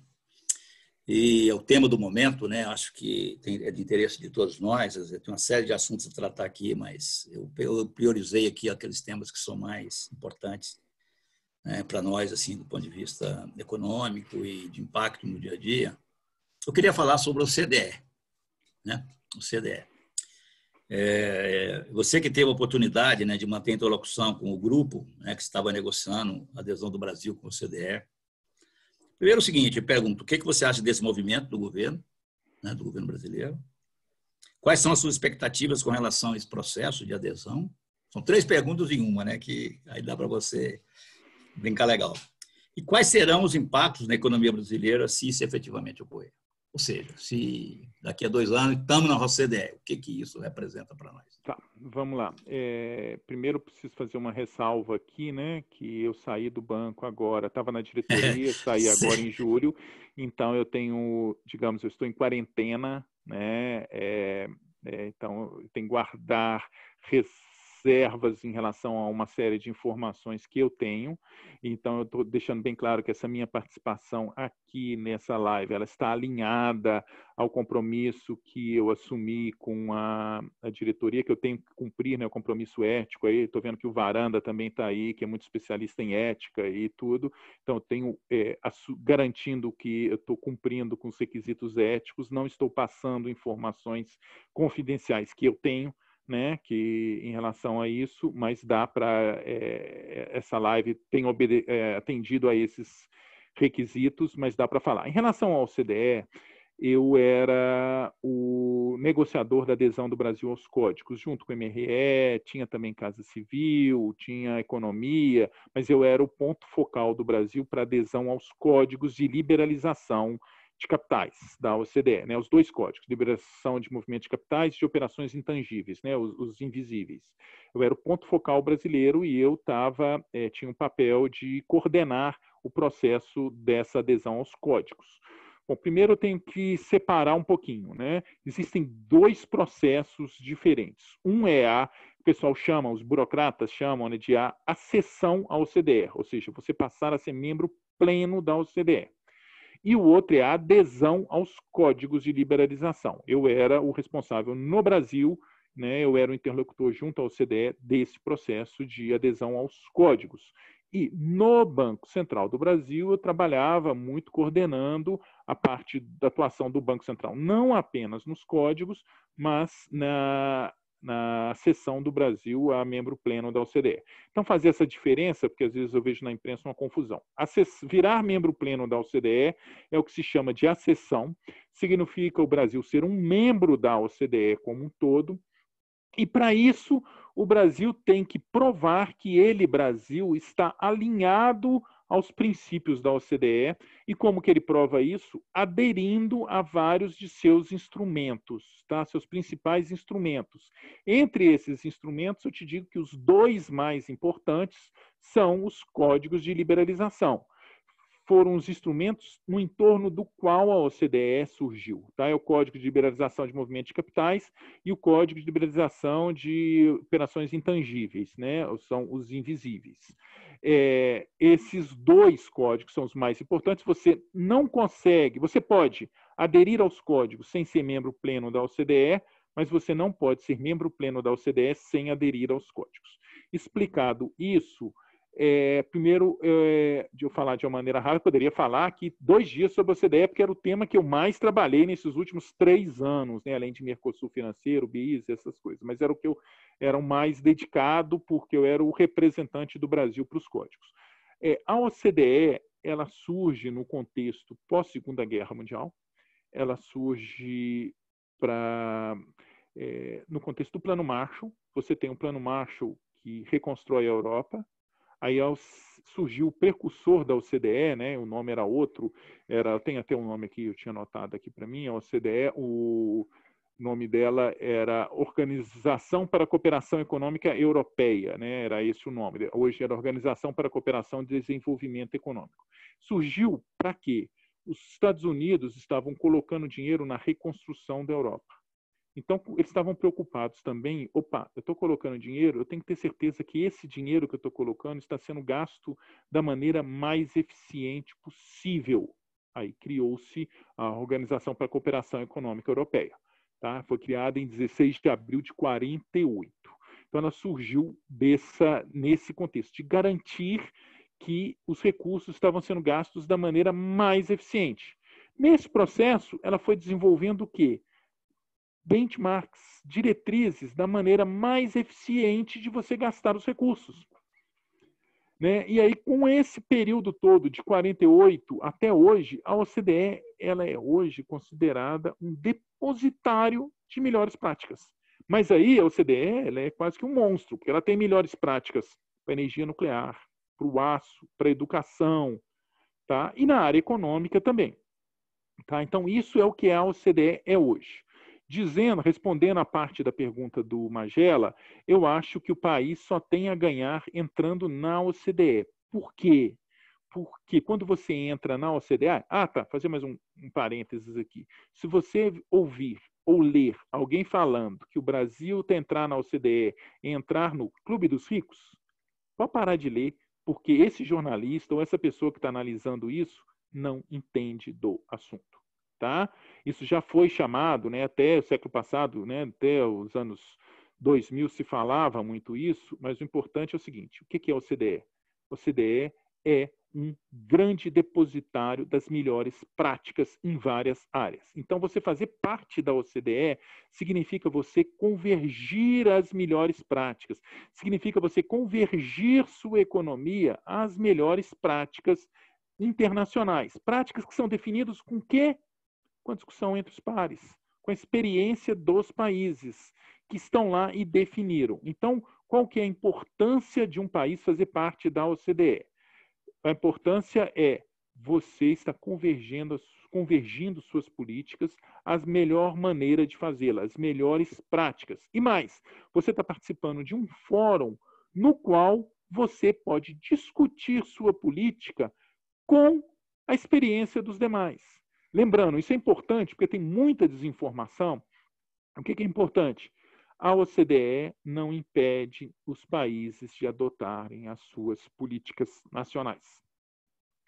e é o tema do momento, né? Acho que tem, é de interesse de todos nós. Tem uma série de assuntos a tratar aqui, mas eu, eu priorizei aqui aqueles temas que são mais importantes né, para nós, assim, do ponto de vista econômico e de impacto no dia a dia. Eu queria falar sobre o CDE, né? O CDE. É, você que teve a oportunidade né, de manter interlocução com o grupo né, que estava negociando a adesão do Brasil com o CDE, Primeiro, o seguinte: eu pergunto, o que, você acha desse movimento do governo, né, do governo brasileiro? Quais são as suas expectativas com relação a esse processo de adesão? São três perguntas em uma, né? Que aí dá para você brincar legal. E quais serão os impactos na economia brasileira se isso efetivamente ocorrer? Ou seja, se daqui a dois anos estamos na OCDE, o que, que isso representa para nós? Tá, vamos lá. É, primeiro preciso fazer uma ressalva aqui, né? Que eu saí do banco agora, estava na diretoria, saí agora em julho, então eu tenho, digamos, eu estou em quarentena, né? É, é, então tem que guardar res reservas em relação a uma série de informações que eu tenho. Então, eu estou deixando bem claro que essa minha participação aqui nessa live, ela está alinhada ao compromisso que eu assumi com a, a diretoria, que eu tenho que cumprir, né, o compromisso ético. Aí estou vendo que o Varanda também está aí, que é muito especialista em ética e tudo. Então, eu tenho é, garantindo que eu estou cumprindo com os requisitos éticos, não estou passando informações confidenciais que eu tenho né, que em relação a isso, mas dá para é, eh, essa live tem é, atendido a esses requisitos, mas dá para falar. Em relação ao CDE, eu era o negociador da adesão do Brasil aos códigos, junto com o MRE, tinha também Casa Civil, tinha Economia, mas eu era o ponto focal do Brasil para adesão aos códigos de liberalização de capitais da OCDE, né, os dois códigos, liberação de movimentos de capitais e de operações intangíveis, né, os, os, invisíveis. Eu era o ponto focal brasileiro e eu tava, é, tinha um papel de coordenar o processo dessa adesão aos códigos. Bom, primeiro eu tenho que separar um pouquinho, né? Existem dois processos diferentes. Um é a, o pessoal chama, os burocratas chamam né, de a acessão à OCDE, ou seja, você passar a ser membro pleno da OCDE e o outro é a adesão aos códigos de liberalização. Eu era o responsável no Brasil, né, eu era o interlocutor junto ao CDE desse processo de adesão aos códigos. E no Banco Central do Brasil, eu trabalhava muito coordenando a parte da atuação do Banco Central, não apenas nos códigos, mas na na sessão do Brasil a membro pleno da OCDE. Então, fazer essa diferença, porque às vezes eu vejo na imprensa uma confusão. virar membro pleno da OCDE é o que se chama de acessão, significa o Brasil ser um membro da OCDE como um todo, e para isso o Brasil tem que provar que ele, Brasil, está alinhado aos princípios da OCDE e como que ele prova isso? Aderindo a vários de seus instrumentos, tá? Seus principais instrumentos. Entre esses instrumentos, eu te digo que os dois mais importantes são os códigos de liberalização. Foram os instrumentos no entorno do qual a OCDE surgiu. Tá? É o Código de Liberalização de Movimentos de Capitais e o Código de Liberalização de Operações Intangíveis, né? são os invisíveis. É, esses dois códigos são os mais importantes. Você não consegue, você pode aderir aos códigos sem ser membro pleno da OCDE, mas você não pode ser membro pleno da OCDE sem aderir aos códigos. Explicado isso, é, primeiro, é, de eu falar de uma maneira rápida, poderia falar aqui dois dias sobre a OCDE, porque era o tema que eu mais trabalhei nesses últimos três anos, né? além de Mercosul financeiro, BIS, essas coisas. Mas era o que eu era o mais dedicado, porque eu era o representante do Brasil para os códigos. É, a OCDE ela surge no contexto pós-Segunda Guerra Mundial, ela surge para é, no contexto do Plano Marshall. Você tem um Plano Marshall que reconstrói a Europa, Aí surgiu o precursor da OCDE, né? o nome era outro, era, tem até um nome aqui, eu tinha anotado aqui para mim, a é OCDE, o nome dela era Organização para a Cooperação Econômica Europeia, né? era esse o nome, hoje era Organização para a Cooperação e Desenvolvimento Econômico. Surgiu para quê? Os Estados Unidos estavam colocando dinheiro na reconstrução da Europa. Então, eles estavam preocupados também. Opa, eu estou colocando dinheiro, eu tenho que ter certeza que esse dinheiro que eu estou colocando está sendo gasto da maneira mais eficiente possível. Aí criou-se a Organização para a Cooperação Econômica Europeia. Tá? Foi criada em 16 de abril de 48. Então, ela surgiu dessa, nesse contexto, de garantir que os recursos estavam sendo gastos da maneira mais eficiente. Nesse processo, ela foi desenvolvendo o quê? benchmarks, diretrizes da maneira mais eficiente de você gastar os recursos. Né? E aí, com esse período todo, de 48 até hoje, a OCDE ela é hoje considerada um depositário de melhores práticas. Mas aí a OCDE ela é quase que um monstro, porque ela tem melhores práticas para energia nuclear, para o aço, para a educação, tá? e na área econômica também. Tá? Então, isso é o que é a OCDE é hoje. Dizendo, respondendo a parte da pergunta do Magela, eu acho que o país só tem a ganhar entrando na OCDE. Por quê? Porque quando você entra na OCDE, ah, tá, fazer mais um, um parênteses aqui. Se você ouvir ou ler alguém falando que o Brasil tem entrar na OCDE e entrar no Clube dos Ricos, pode parar de ler, porque esse jornalista ou essa pessoa que está analisando isso não entende do assunto tá? Isso já foi chamado, né, até o século passado, né, até os anos 2000 se falava muito isso, mas o importante é o seguinte, o que é o CDE? O CDE é um grande depositário das melhores práticas em várias áreas. Então, você fazer parte da OCDE significa você convergir as melhores práticas, significa você convergir sua economia às melhores práticas internacionais, práticas que são definidas com quê? com a discussão entre os pares, com a experiência dos países que estão lá e definiram. Então, qual que é a importância de um país fazer parte da OCDE? A importância é você está convergendo, convergindo suas políticas, as melhor maneira de fazê-las, as melhores práticas. E mais, você está participando de um fórum no qual você pode discutir sua política com a experiência dos demais. Lembrando, isso é importante porque tem muita desinformação. O que é importante? A OCDE não impede os países de adotarem as suas políticas nacionais.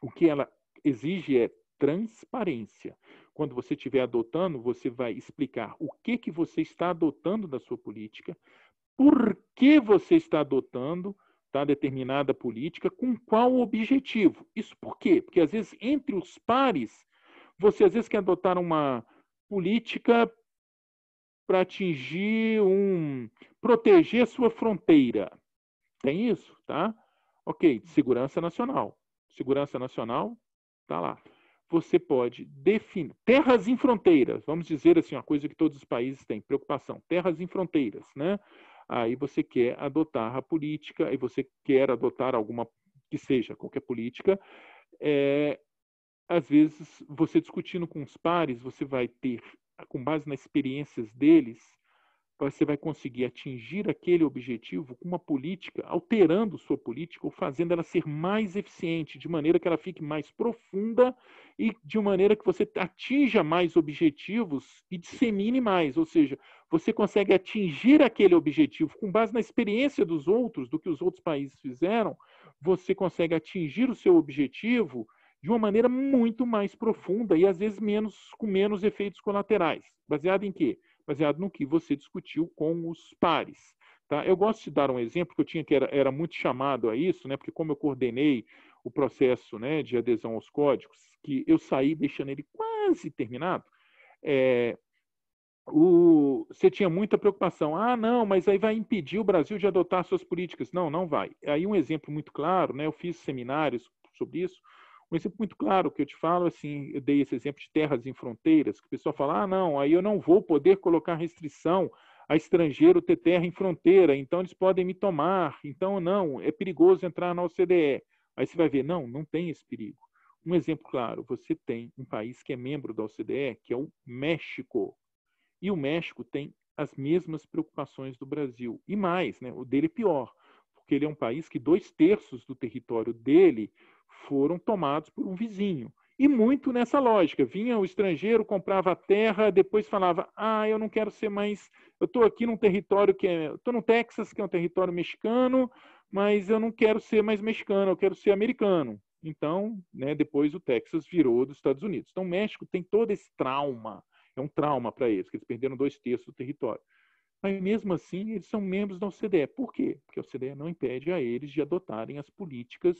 O que ela exige é transparência. Quando você estiver adotando, você vai explicar o que, que você está adotando da sua política, por que você está adotando tá, determinada política, com qual objetivo. Isso por quê? Porque às vezes entre os pares você às vezes quer adotar uma política para atingir um proteger sua fronteira. Tem isso, tá? OK, segurança nacional. Segurança nacional, tá lá. Você pode definir terras em fronteiras, vamos dizer assim, uma coisa que todos os países têm, preocupação, terras em fronteiras, né? Aí você quer adotar a política, e você quer adotar alguma que seja, qualquer política, é, às vezes, você discutindo com os pares, você vai ter, com base nas experiências deles, você vai conseguir atingir aquele objetivo com uma política, alterando sua política ou fazendo ela ser mais eficiente, de maneira que ela fique mais profunda e de maneira que você atinja mais objetivos e dissemine mais. Ou seja, você consegue atingir aquele objetivo com base na experiência dos outros, do que os outros países fizeram, você consegue atingir o seu objetivo de uma maneira muito mais profunda e às vezes menos com menos efeitos colaterais. Baseado em quê? Baseado no que você discutiu com os pares. Tá? Eu gosto de dar um exemplo que eu tinha que era, era muito chamado a isso, né? Porque como eu coordenei o processo né, de adesão aos códigos, que eu saí deixando ele quase terminado, é, o, você tinha muita preocupação. Ah, não, mas aí vai impedir o Brasil de adotar suas políticas. Não, não vai. Aí um exemplo muito claro, né, eu fiz seminários sobre isso, um exemplo é muito claro que eu te falo, assim, eu dei esse exemplo de terras em fronteiras, que o pessoal fala, ah, não, aí eu não vou poder colocar restrição a estrangeiro ter terra em fronteira, então eles podem me tomar, então não, é perigoso entrar na OCDE. Aí você vai ver, não, não tem esse perigo. Um exemplo claro, você tem um país que é membro da OCDE, que é o México. E o México tem as mesmas preocupações do Brasil. E mais, né, o dele é pior, porque ele é um país que dois terços do território dele foram tomados por um vizinho. E muito nessa lógica. Vinha o estrangeiro, comprava a terra, depois falava: ah, eu não quero ser mais. Eu estou aqui num território que é. Estou no Texas, que é um território mexicano, mas eu não quero ser mais mexicano, eu quero ser americano. Então, né, depois o Texas virou dos Estados Unidos. Então, o México tem todo esse trauma. É um trauma para eles, que eles perderam dois terços do território. Mas mesmo assim, eles são membros da OCDE. Por quê? Porque a OCDE não impede a eles de adotarem as políticas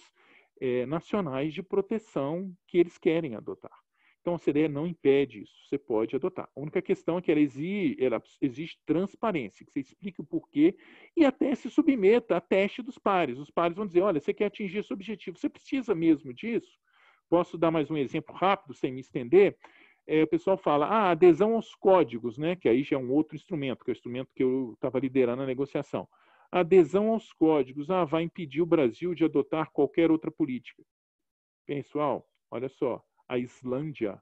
é, nacionais de proteção que eles querem adotar. Então, a CDE não impede isso, você pode adotar. A única questão é que ela exige, ela exige transparência, que você explique o porquê e até se submeta a teste dos pares. Os pares vão dizer: olha, você quer atingir esse objetivo, você precisa mesmo disso? Posso dar mais um exemplo rápido, sem me estender? É, o pessoal fala, ah, adesão aos códigos, né? que aí já é um outro instrumento, que é o instrumento que eu estava liderando a negociação adesão aos códigos ah, vai impedir o Brasil de adotar qualquer outra política. Pessoal, olha só, a Islândia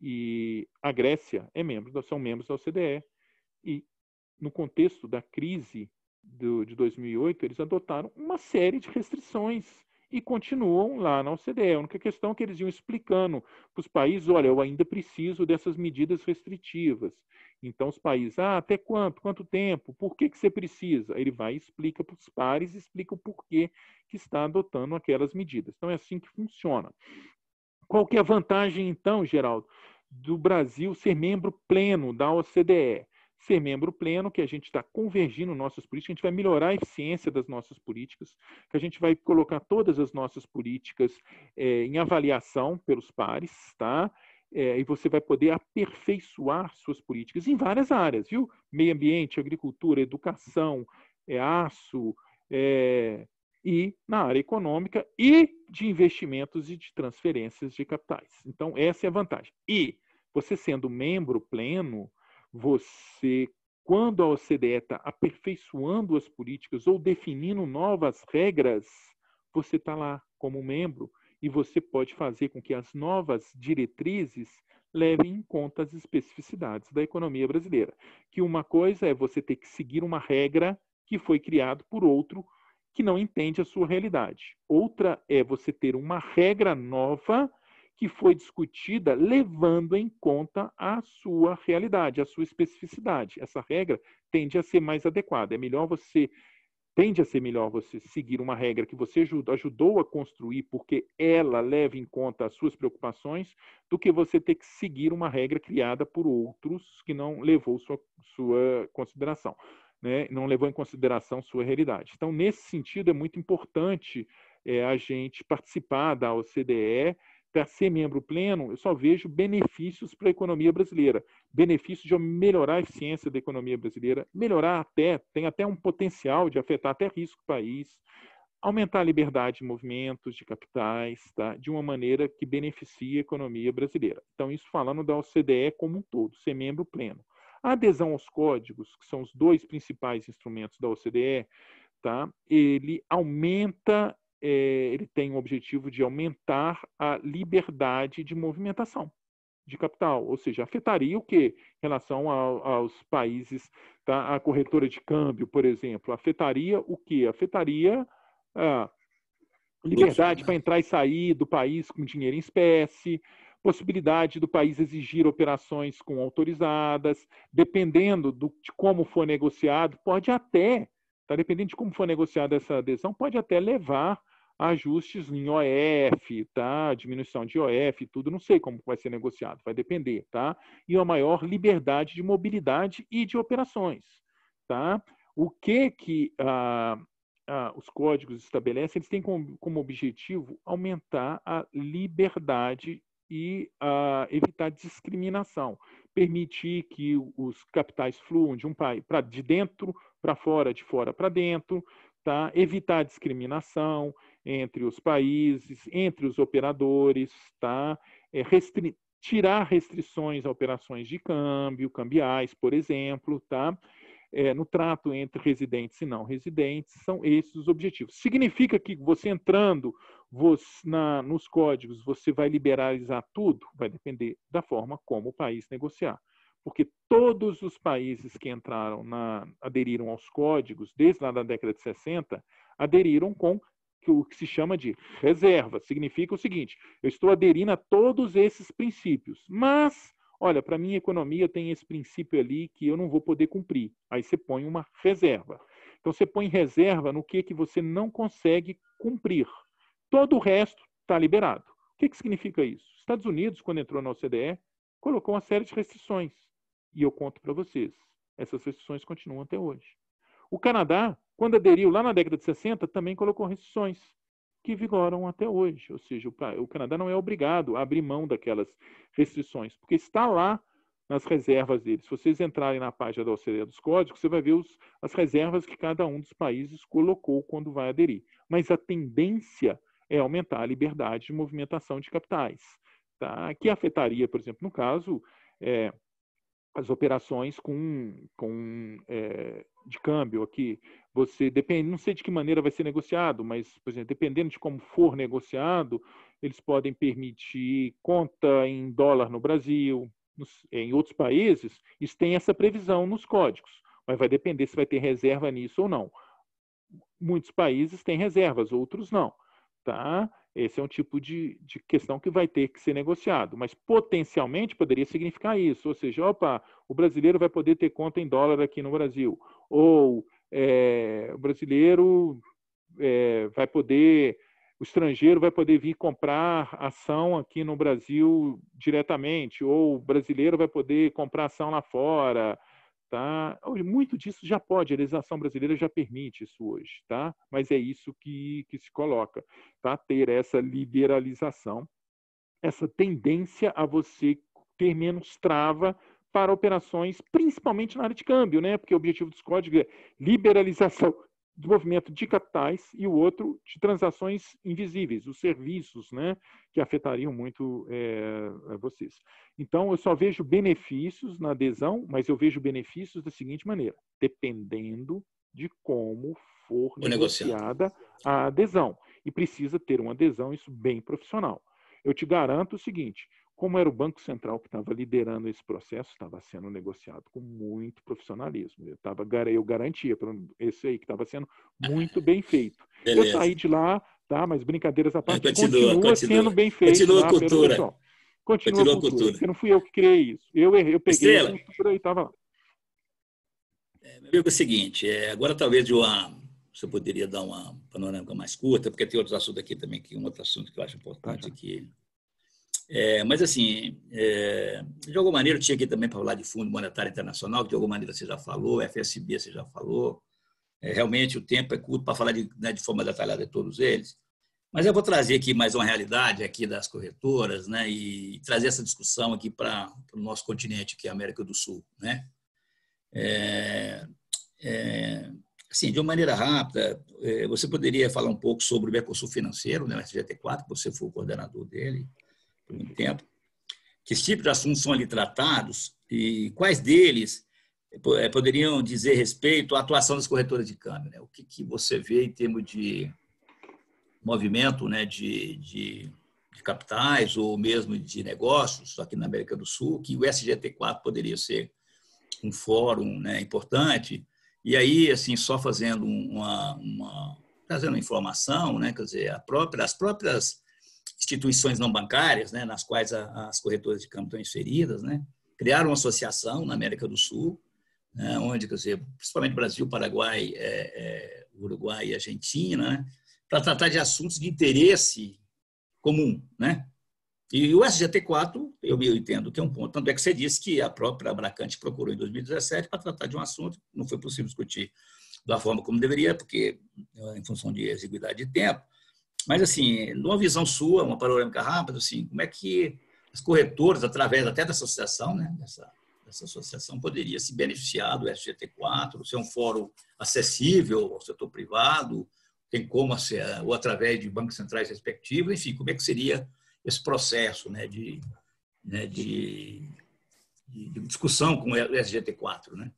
e a Grécia é membro, são membros da OCDE. E no contexto da crise do, de 2008, eles adotaram uma série de restrições e continuam lá na OCDE. A única questão é que eles iam explicando para os países: olha, eu ainda preciso dessas medidas restritivas. Então, os países, ah, até quanto? Quanto tempo? Por que, que você precisa? Ele vai e explica para os pares, explica o porquê que está adotando aquelas medidas. Então, é assim que funciona. Qual que é a vantagem, então, Geraldo, do Brasil ser membro pleno da OCDE? ser membro pleno, que a gente está convergindo nossas políticas, a gente vai melhorar a eficiência das nossas políticas, que a gente vai colocar todas as nossas políticas é, em avaliação pelos pares, tá? É, e você vai poder aperfeiçoar suas políticas em várias áreas, viu? Meio ambiente, agricultura, educação, é, aço, é, e na área econômica e de investimentos e de transferências de capitais. Então, essa é a vantagem. E você sendo membro pleno, você, quando a OCDE está aperfeiçoando as políticas ou definindo novas regras, você está lá como membro e você pode fazer com que as novas diretrizes levem em conta as especificidades da economia brasileira. Que uma coisa é você ter que seguir uma regra que foi criada por outro que não entende a sua realidade. Outra é você ter uma regra nova que foi discutida levando em conta a sua realidade, a sua especificidade. Essa regra tende a ser mais adequada. É melhor você tende a ser melhor você seguir uma regra que você ajudou a construir porque ela leva em conta as suas preocupações, do que você ter que seguir uma regra criada por outros que não levou sua, sua consideração, né? não levou em consideração sua realidade. Então, nesse sentido, é muito importante é, a gente participar da OCDE para ser membro pleno, eu só vejo benefícios para a economia brasileira. Benefícios de melhorar a eficiência da economia brasileira, melhorar até, tem até um potencial de afetar até risco país, aumentar a liberdade de movimentos, de capitais, tá? de uma maneira que beneficie a economia brasileira. Então, isso falando da OCDE como um todo, ser membro pleno. A adesão aos códigos, que são os dois principais instrumentos da OCDE, tá? ele aumenta é, ele tem o objetivo de aumentar a liberdade de movimentação de capital, ou seja, afetaria o que em relação ao, aos países, tá? a corretora de câmbio, por exemplo, afetaria o que? Afetaria a ah, liberdade para entrar e sair do país com dinheiro em espécie, possibilidade do país exigir operações com autorizadas, dependendo do, de como for negociado, pode até, tá? dependendo de como for negociada essa adesão, pode até levar ajustes em OF, tá? Diminuição de OF, tudo, não sei como vai ser negociado, vai depender, tá? E uma maior liberdade de mobilidade e de operações, tá? O que que ah, ah, os códigos estabelecem? Eles têm como, como objetivo aumentar a liberdade e ah, evitar discriminação, permitir que os capitais fluam de um país para de dentro para fora, de fora para dentro, tá? Evitar discriminação, entre os países, entre os operadores, tá? É restri tirar restrições a operações de câmbio, cambiais, por exemplo, tá? É, no trato entre residentes e não residentes, são esses os objetivos. Significa que você entrando você, na, nos códigos, você vai liberalizar tudo? Vai depender da forma como o país negociar. Porque todos os países que entraram na, aderiram aos códigos, desde lá da década de 60, aderiram com que o que se chama de reserva. Significa o seguinte: eu estou aderindo a todos esses princípios, mas olha, para minha economia tem esse princípio ali que eu não vou poder cumprir. Aí você põe uma reserva. Então você põe reserva no que que você não consegue cumprir. Todo o resto está liberado. O que, que significa isso? Estados Unidos, quando entrou na OCDE, colocou uma série de restrições. E eu conto para vocês, essas restrições continuam até hoje. O Canadá quando aderiu lá na década de 60, também colocou restrições que vigoram até hoje. Ou seja, o, Canadá não é obrigado a abrir mão daquelas restrições, porque está lá nas reservas deles. Se vocês entrarem na página da OCDE dos Códigos, você vai ver os, as reservas que cada um dos países colocou quando vai aderir. Mas a tendência é aumentar a liberdade de movimentação de capitais, tá? que afetaria, por exemplo, no caso, é, as operações com, com, é, de câmbio aqui, você depende, não sei de que maneira vai ser negociado, mas, por exemplo, dependendo de como for negociado, eles podem permitir conta em dólar no Brasil, nos, em outros países, isso tem essa previsão nos códigos, mas vai depender se vai ter reserva nisso ou não. Muitos países têm reservas, outros não. Tá? Esse é um tipo de, de questão que vai ter que ser negociado, mas potencialmente poderia significar isso, ou seja, opa, o brasileiro vai poder ter conta em dólar aqui no Brasil, ou é, o brasileiro é, vai poder, o estrangeiro vai poder vir comprar ação aqui no Brasil diretamente, ou o brasileiro vai poder comprar ação lá fora. Tá? Muito disso já pode, a legislação brasileira já permite isso hoje, tá? mas é isso que, que se coloca, tá? ter essa liberalização, essa tendência a você ter menos trava para operações, principalmente na área de câmbio, né? porque o objetivo dos códigos é liberalização do movimento de capitais e o outro de transações invisíveis, os serviços, né, que afetariam muito é, vocês. Então, eu só vejo benefícios na adesão, mas eu vejo benefícios da seguinte maneira: dependendo de como for negociada a adesão. E precisa ter uma adesão, isso bem profissional. Eu te garanto o seguinte: como era o Banco Central que estava liderando esse processo, estava sendo negociado com muito profissionalismo. Eu, tava, eu garantia para esse aí que estava sendo muito bem feito. Beleza. Eu saí de lá, tá? mas brincadeiras à parte, continua, continua, continua sendo bem feito. Continua a cultura. Pelo continua, continua a cultura. cultura. Porque não fui eu que criei isso. Eu, errei, eu peguei a cultura e estava lá. É, meu amigo, é o seguinte, é, agora talvez de ah, você poderia dar uma panorâmica mais curta, porque tem outros assuntos aqui também, que um outro assunto que eu acho importante tá, que é, mas, assim, é, de alguma maneira, eu tinha aqui também para falar de Fundo Monetário Internacional, que de alguma maneira você já falou, FSB você já falou. É, realmente, o tempo é curto para falar de, né, de forma detalhada de todos eles. Mas eu vou trazer aqui mais uma realidade aqui das corretoras né, e trazer essa discussão aqui para o nosso continente, que é a América do Sul. Né? É, é, assim, de uma maneira rápida, é, você poderia falar um pouco sobre o Mercosul Financeiro, né, o SGT4, você foi o coordenador dele muito tempo, que tipos de assuntos são ali tratados e quais deles eh, eh, poderiam dizer respeito à atuação das corretoras de câmbio? Né? O que, que você vê em termos de movimento né, de, de, de, capitais ou mesmo de negócios aqui na América do Sul, que o SGT4 poderia ser um fórum né, importante. E aí, assim, só fazendo uma, uma trazendo informação, né, quer dizer, própria, as próprias instituições não bancárias, né, nas quais a, as corretoras de câmbio estão inseridas, né, criaram uma associação na América do Sul, né, onde, quer dizer, principalmente Brasil, Paraguai, é, é, Uruguai e Argentina, né, para tratar de assuntos de interesse comum, né? E o SGT4, eu, eu entendo que é um ponto. Tanto é que você disse que a própria Abracante procurou em 2017 para tratar de um assunto que não foi possível discutir da forma como deveria, porque em função de exiguidade de tempo, mas, assim, numa visão sua, uma panorâmica rápida, assim, como é que os corretores, através até da associação, né, dessa, dessa associação, poderia se beneficiar do SGT4, ser é um fórum acessível ao setor privado, tem como, ou através de bancos centrais respectivos, enfim, como é que seria esse processo né, de, né, de, de discussão com o SGT4, né?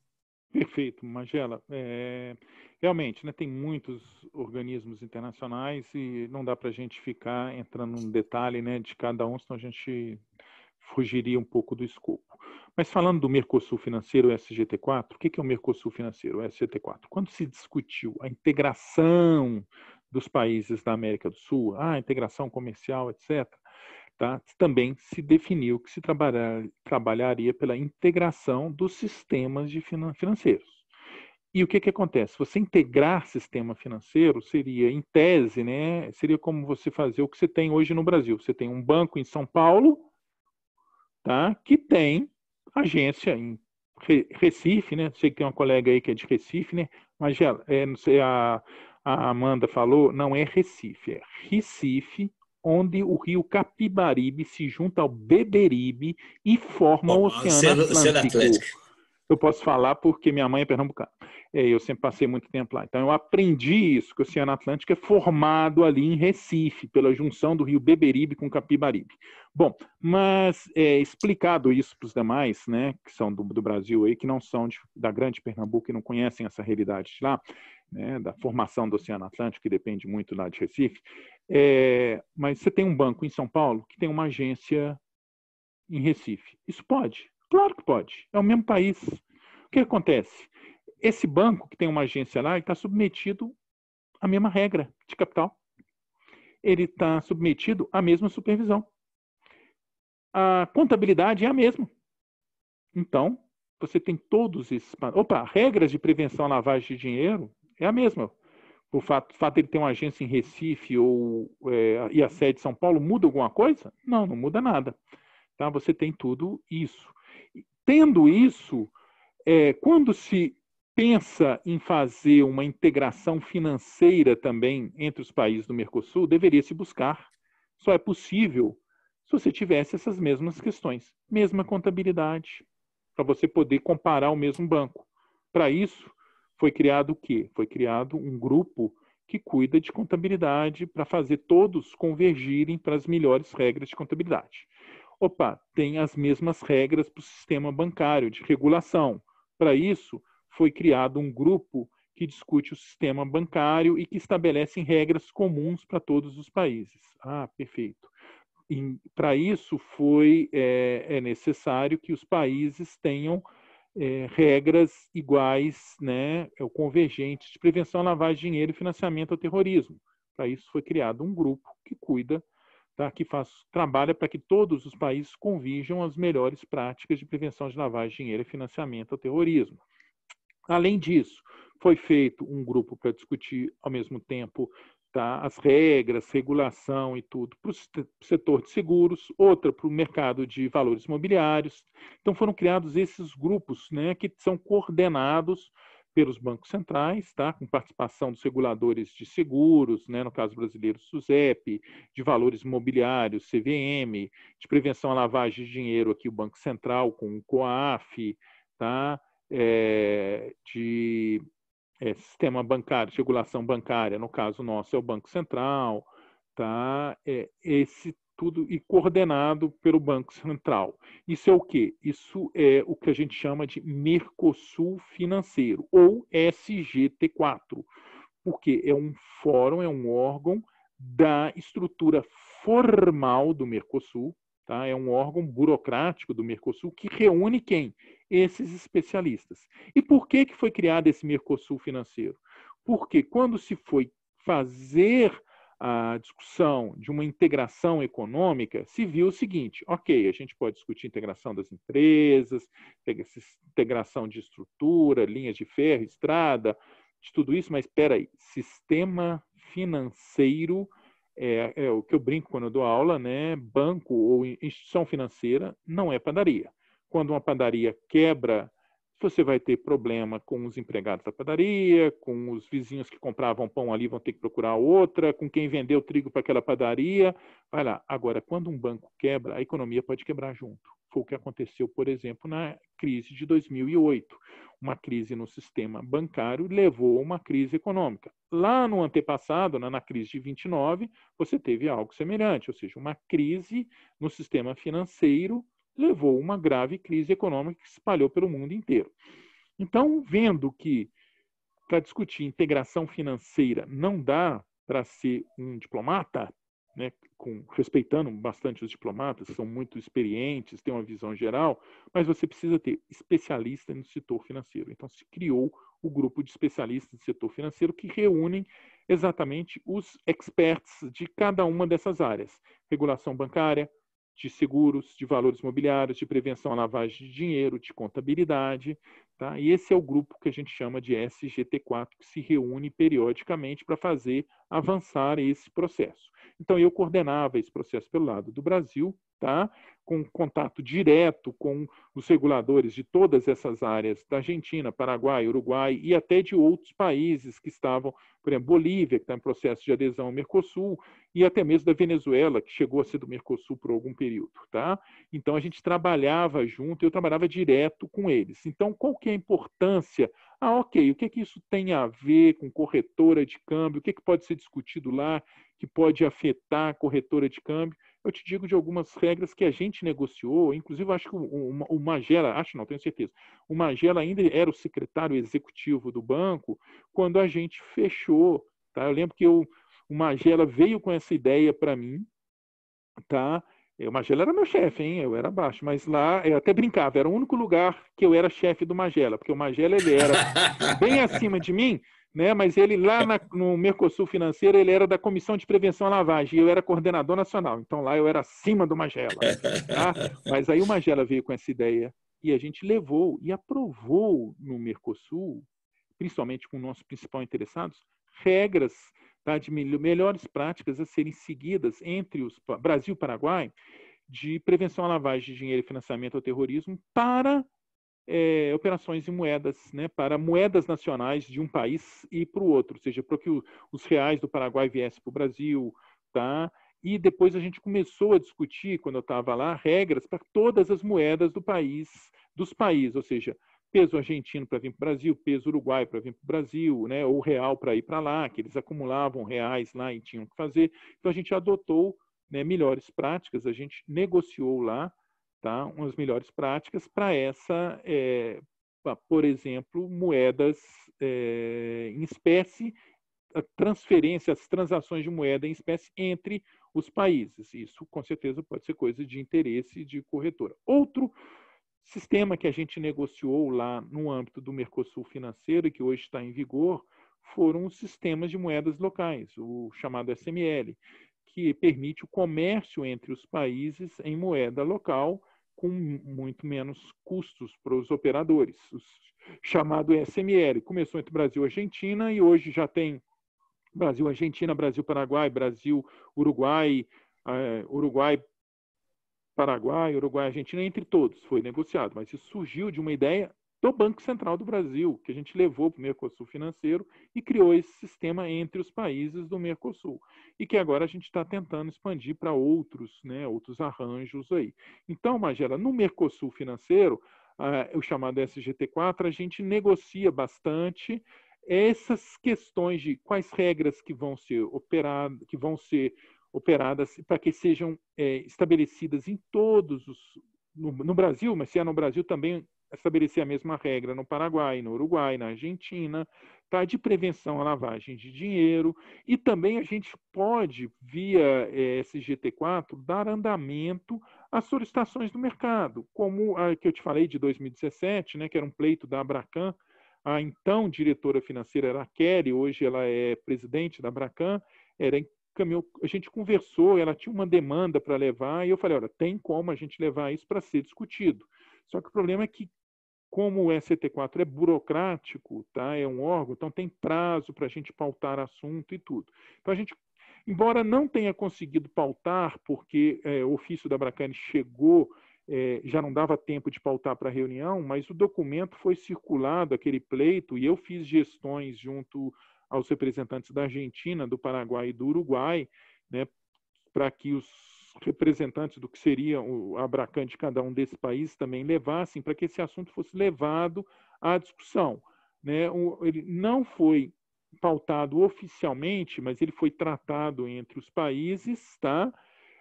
Perfeito, Magela. É, realmente, né, tem muitos organismos internacionais e não dá para a gente ficar entrando num detalhe né, de cada um, senão a gente fugiria um pouco do escopo. Mas falando do Mercosul Financeiro, o SGT4, o que é o Mercosul Financeiro, o SGT4? Quando se discutiu a integração dos países da América do Sul, a ah, integração comercial, etc., tá? também se definiu que se trabalhar, trabalharia pela integração dos sistemas de financeiros. E o que, que acontece? Você integrar sistema financeiro seria, em tese, né, seria como você fazer o que você tem hoje no Brasil. Você tem um banco em São Paulo, tá, que tem agência em Recife, né? Sei que tem uma colega aí que é de Recife, né? Mas é, não sei, a, a Amanda falou, não é Recife, é Recife, onde o rio Capibaribe se junta ao Beberibe e forma Bom, o Oceano, Atlântico. Oceano Atlântico eu posso falar porque minha mãe é pernambucana. É, eu sempre passei muito tempo lá. Então eu aprendi isso, que o Oceano Atlântico é formado ali em Recife, pela junção do rio Beberibe com Capibaribe. Bom, mas é, explicado isso para os demais, né, que são do, do, Brasil aí, que não são de, da grande Pernambuco e não conhecem essa realidade de lá, né, da formação do Oceano Atlântico, que depende muito lá de Recife, é, mas você tem um banco em São Paulo que tem uma agência em Recife. Isso pode, Claro que pode. É o mesmo país. O que acontece? Esse banco que tem uma agência lá está submetido à mesma regra de capital. Ele está submetido à mesma supervisão. A contabilidade é a mesma. Então, você tem todos esses. Opa, regras de prevenção à lavagem de dinheiro é a mesma. O fato, o fato de ele ter uma agência em Recife ou, é, e a sede de São Paulo muda alguma coisa? Não, não muda nada. Tá? Você tem tudo isso. Tendo isso, é, quando se pensa em fazer uma integração financeira também entre os países do Mercosul, deveria se buscar. Só é possível se você tivesse essas mesmas questões, mesma contabilidade, para você poder comparar o mesmo banco. Para isso, foi criado o quê? Foi criado um grupo que cuida de contabilidade para fazer todos convergirem para as melhores regras de contabilidade opa, tem as mesmas regras para o sistema bancário de regulação. Para isso, foi criado um grupo que discute o sistema bancário e que estabelece regras comuns para todos os países. Ah, perfeito. Para isso, foi é, é, necessário que os países tenham é, regras iguais, né, é convergentes, de prevenção à lavagem de dinheiro e financiamento ao terrorismo. Para isso, foi criado um grupo que cuida tá? que faz, trabalha para que todos os países convijam as melhores práticas de prevenção de lavagem de dinheiro e financiamento ao terrorismo. Além disso, foi feito um grupo para discutir, ao mesmo tempo, tá? as regras, regulação e tudo para o setor de seguros, outra para o mercado de valores imobiliários. Então, foram criados esses grupos né, que são coordenados pelos bancos centrais, tá? com participação dos reguladores de seguros, né? no caso brasileiro, SUSEP, de valores imobiliários, CVM, de prevenção à lavagem de dinheiro, aqui o Banco Central, com o COAF, tá? É, de é, sistema bancário, de regulação bancária, no caso nosso é o Banco Central. Tá? É, esse tudo e coordenado pelo Banco Central. Isso é o que? Isso é o que a gente chama de Mercosul financeiro ou SGT4, porque é um fórum, é um órgão da estrutura formal do Mercosul, tá? É um órgão burocrático do Mercosul que reúne quem? Esses especialistas. E por que que foi criado esse Mercosul financeiro? Porque quando se foi fazer a discussão de uma integração econômica, se viu o seguinte: ok, a gente pode discutir integração das empresas, integração de estrutura, linhas de ferro, estrada, de tudo isso, mas espera aí, sistema financeiro é, é, o que eu brinco quando eu dou aula, né? Banco ou instituição financeira não é padaria. Quando uma padaria quebra você vai ter problema com os empregados da padaria, com os vizinhos que compravam pão ali vão ter que procurar outra, com quem vendeu trigo para aquela padaria. Vai lá. Agora, quando um banco quebra, a economia pode quebrar junto. Foi o que aconteceu, por exemplo, na crise de 2008. Uma crise no sistema bancário levou a uma crise econômica. Lá no antepassado, na, na crise de 29, você teve algo semelhante, ou seja, uma crise no sistema financeiro levou uma grave crise econômica que se espalhou pelo mundo inteiro. Então, vendo que para discutir integração financeira não dá para ser um diplomata, né, com, respeitando bastante os diplomatas, são muito experientes, têm uma visão geral, mas você precisa ter especialista no setor financeiro. Então, se criou o grupo de especialistas do setor financeiro que reúnem exatamente os experts de cada uma dessas áreas: regulação bancária, de seguros, de valores mobiliários, de prevenção à lavagem de dinheiro, de contabilidade. Tá? E esse é o grupo que a gente chama de SGT4, que se reúne periodicamente para fazer avançar esse processo. Então, eu coordenava esse processo pelo lado do Brasil, tá? com contato direto com os reguladores de todas essas áreas da Argentina, Paraguai, Uruguai e até de outros países que estavam, por exemplo, Bolívia, que está em processo de adesão ao Mercosul, e até mesmo da Venezuela, que chegou a ser do Mercosul por algum período. Tá? Então, a gente trabalhava junto, eu trabalhava direto com eles. Então, qual que é a importância? Ah, ok, o que, é que isso tem a ver com corretora de câmbio? O que, é que pode ser discutido lá que pode afetar a corretora de câmbio? eu te digo de algumas regras que a gente negociou, inclusive acho que o, o, o Magela, acho não, tenho certeza, o Magela ainda era o secretário executivo do banco quando a gente fechou, tá? Eu lembro que eu, o Magela veio com essa ideia para mim, tá? É, o Magela era meu chefe, hein? Eu era baixo, mas lá eu até brincava, era o único lugar que eu era chefe do Magela, porque o Magela ele era bem acima de mim, né? mas ele lá na, no Mercosul Financeiro, ele era da Comissão de Prevenção à Lavagem, e eu era coordenador nacional, então lá eu era acima do Magela. Tá? Mas aí o Magela veio com essa ideia, e a gente levou e aprovou no Mercosul, principalmente com o nosso principal interessados, regras tá, de melhores práticas a serem seguidas entre os Brasil e Paraguai de prevenção à lavagem de dinheiro e financiamento ao terrorismo para é, operações em moedas, né, para moedas nacionais de um país e para o outro, ou seja, para que o, os reais do Paraguai viessem para o Brasil, tá? E depois a gente começou a discutir, quando eu estava lá, regras para todas as moedas do país, dos países, ou seja, peso argentino para vir para o Brasil, peso uruguai para vir para o Brasil, né, ou real para ir para lá, que eles acumulavam reais lá e tinham que fazer. Então a gente adotou né, melhores práticas, a gente negociou lá, tá? umas melhores práticas para essa, é, eh, pra, por exemplo, moedas é, em espécie, a transferência, as transações de moeda em espécie entre os países. Isso, com certeza, pode ser coisa de interesse de corretora. Outro sistema que a gente negociou lá no âmbito do Mercosul financeiro, que hoje está em vigor, foram os sistemas de moedas locais, o chamado SML, que permite o comércio entre os países em moeda local com muito menos custos para os operadores, os, chamado SML. Começou entre Brasil e Argentina e hoje já tem Brasil, Argentina, Brasil, Paraguai, Brasil, Uruguai, uh, Uruguai, Paraguai, Uruguai, Argentina, entre todos foi negociado. Mas isso surgiu de uma ideia do Banco Central do Brasil, que a gente levou para o Mercosul financeiro e criou esse sistema entre os países do Mercosul. E que agora a gente está tentando expandir para outros, né, outros arranjos aí. Então, Magela, no Mercosul financeiro, uh, o chamado SGT4, a gente negocia bastante essas questões de quais regras que vão ser operadas, que vão ser operadas para que sejam é, estabelecidas em todos os no, no, Brasil, mas se é no Brasil também estabelecer a mesma regra no Paraguai, no Uruguai, na Argentina, tá? de prevenção à lavagem de dinheiro. E também a gente pode, via é, SGT4, dar andamento às solicitações do mercado, como a que eu te falei de 2017, né, que era um pleito da Abracan, a então diretora financeira era a Kelly, hoje ela é presidente da Abracan, era caminho. a gente conversou, ela tinha uma demanda para levar, e eu falei, olha, tem como a gente levar isso para ser discutido. Só que o problema é que como o ST4 é burocrático, tá? é um órgão, então tem prazo para a gente pautar assunto e tudo. Então a gente, embora não tenha conseguido pautar, porque é, o ofício da Bracani chegou, é, já não dava tempo de pautar para a reunião, mas o documento foi circulado, aquele pleito, e eu fiz gestões junto aos representantes da Argentina, do Paraguai e do Uruguai, né, para que os representantes do que seria o abracan de cada um desses países também levassem para que esse assunto fosse levado à discussão. Né? Ele não foi pautado oficialmente, mas ele foi tratado entre os países, tá?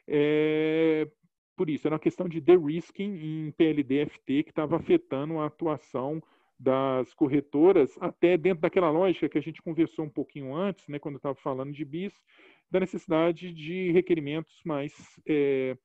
É, por isso, era uma questão de de-risking em PLDFT que estava afetando a atuação das corretoras, até dentro daquela lógica que a gente conversou um pouquinho antes, né, quando eu estava falando de BIS, da necessidade de requerimentos mais é,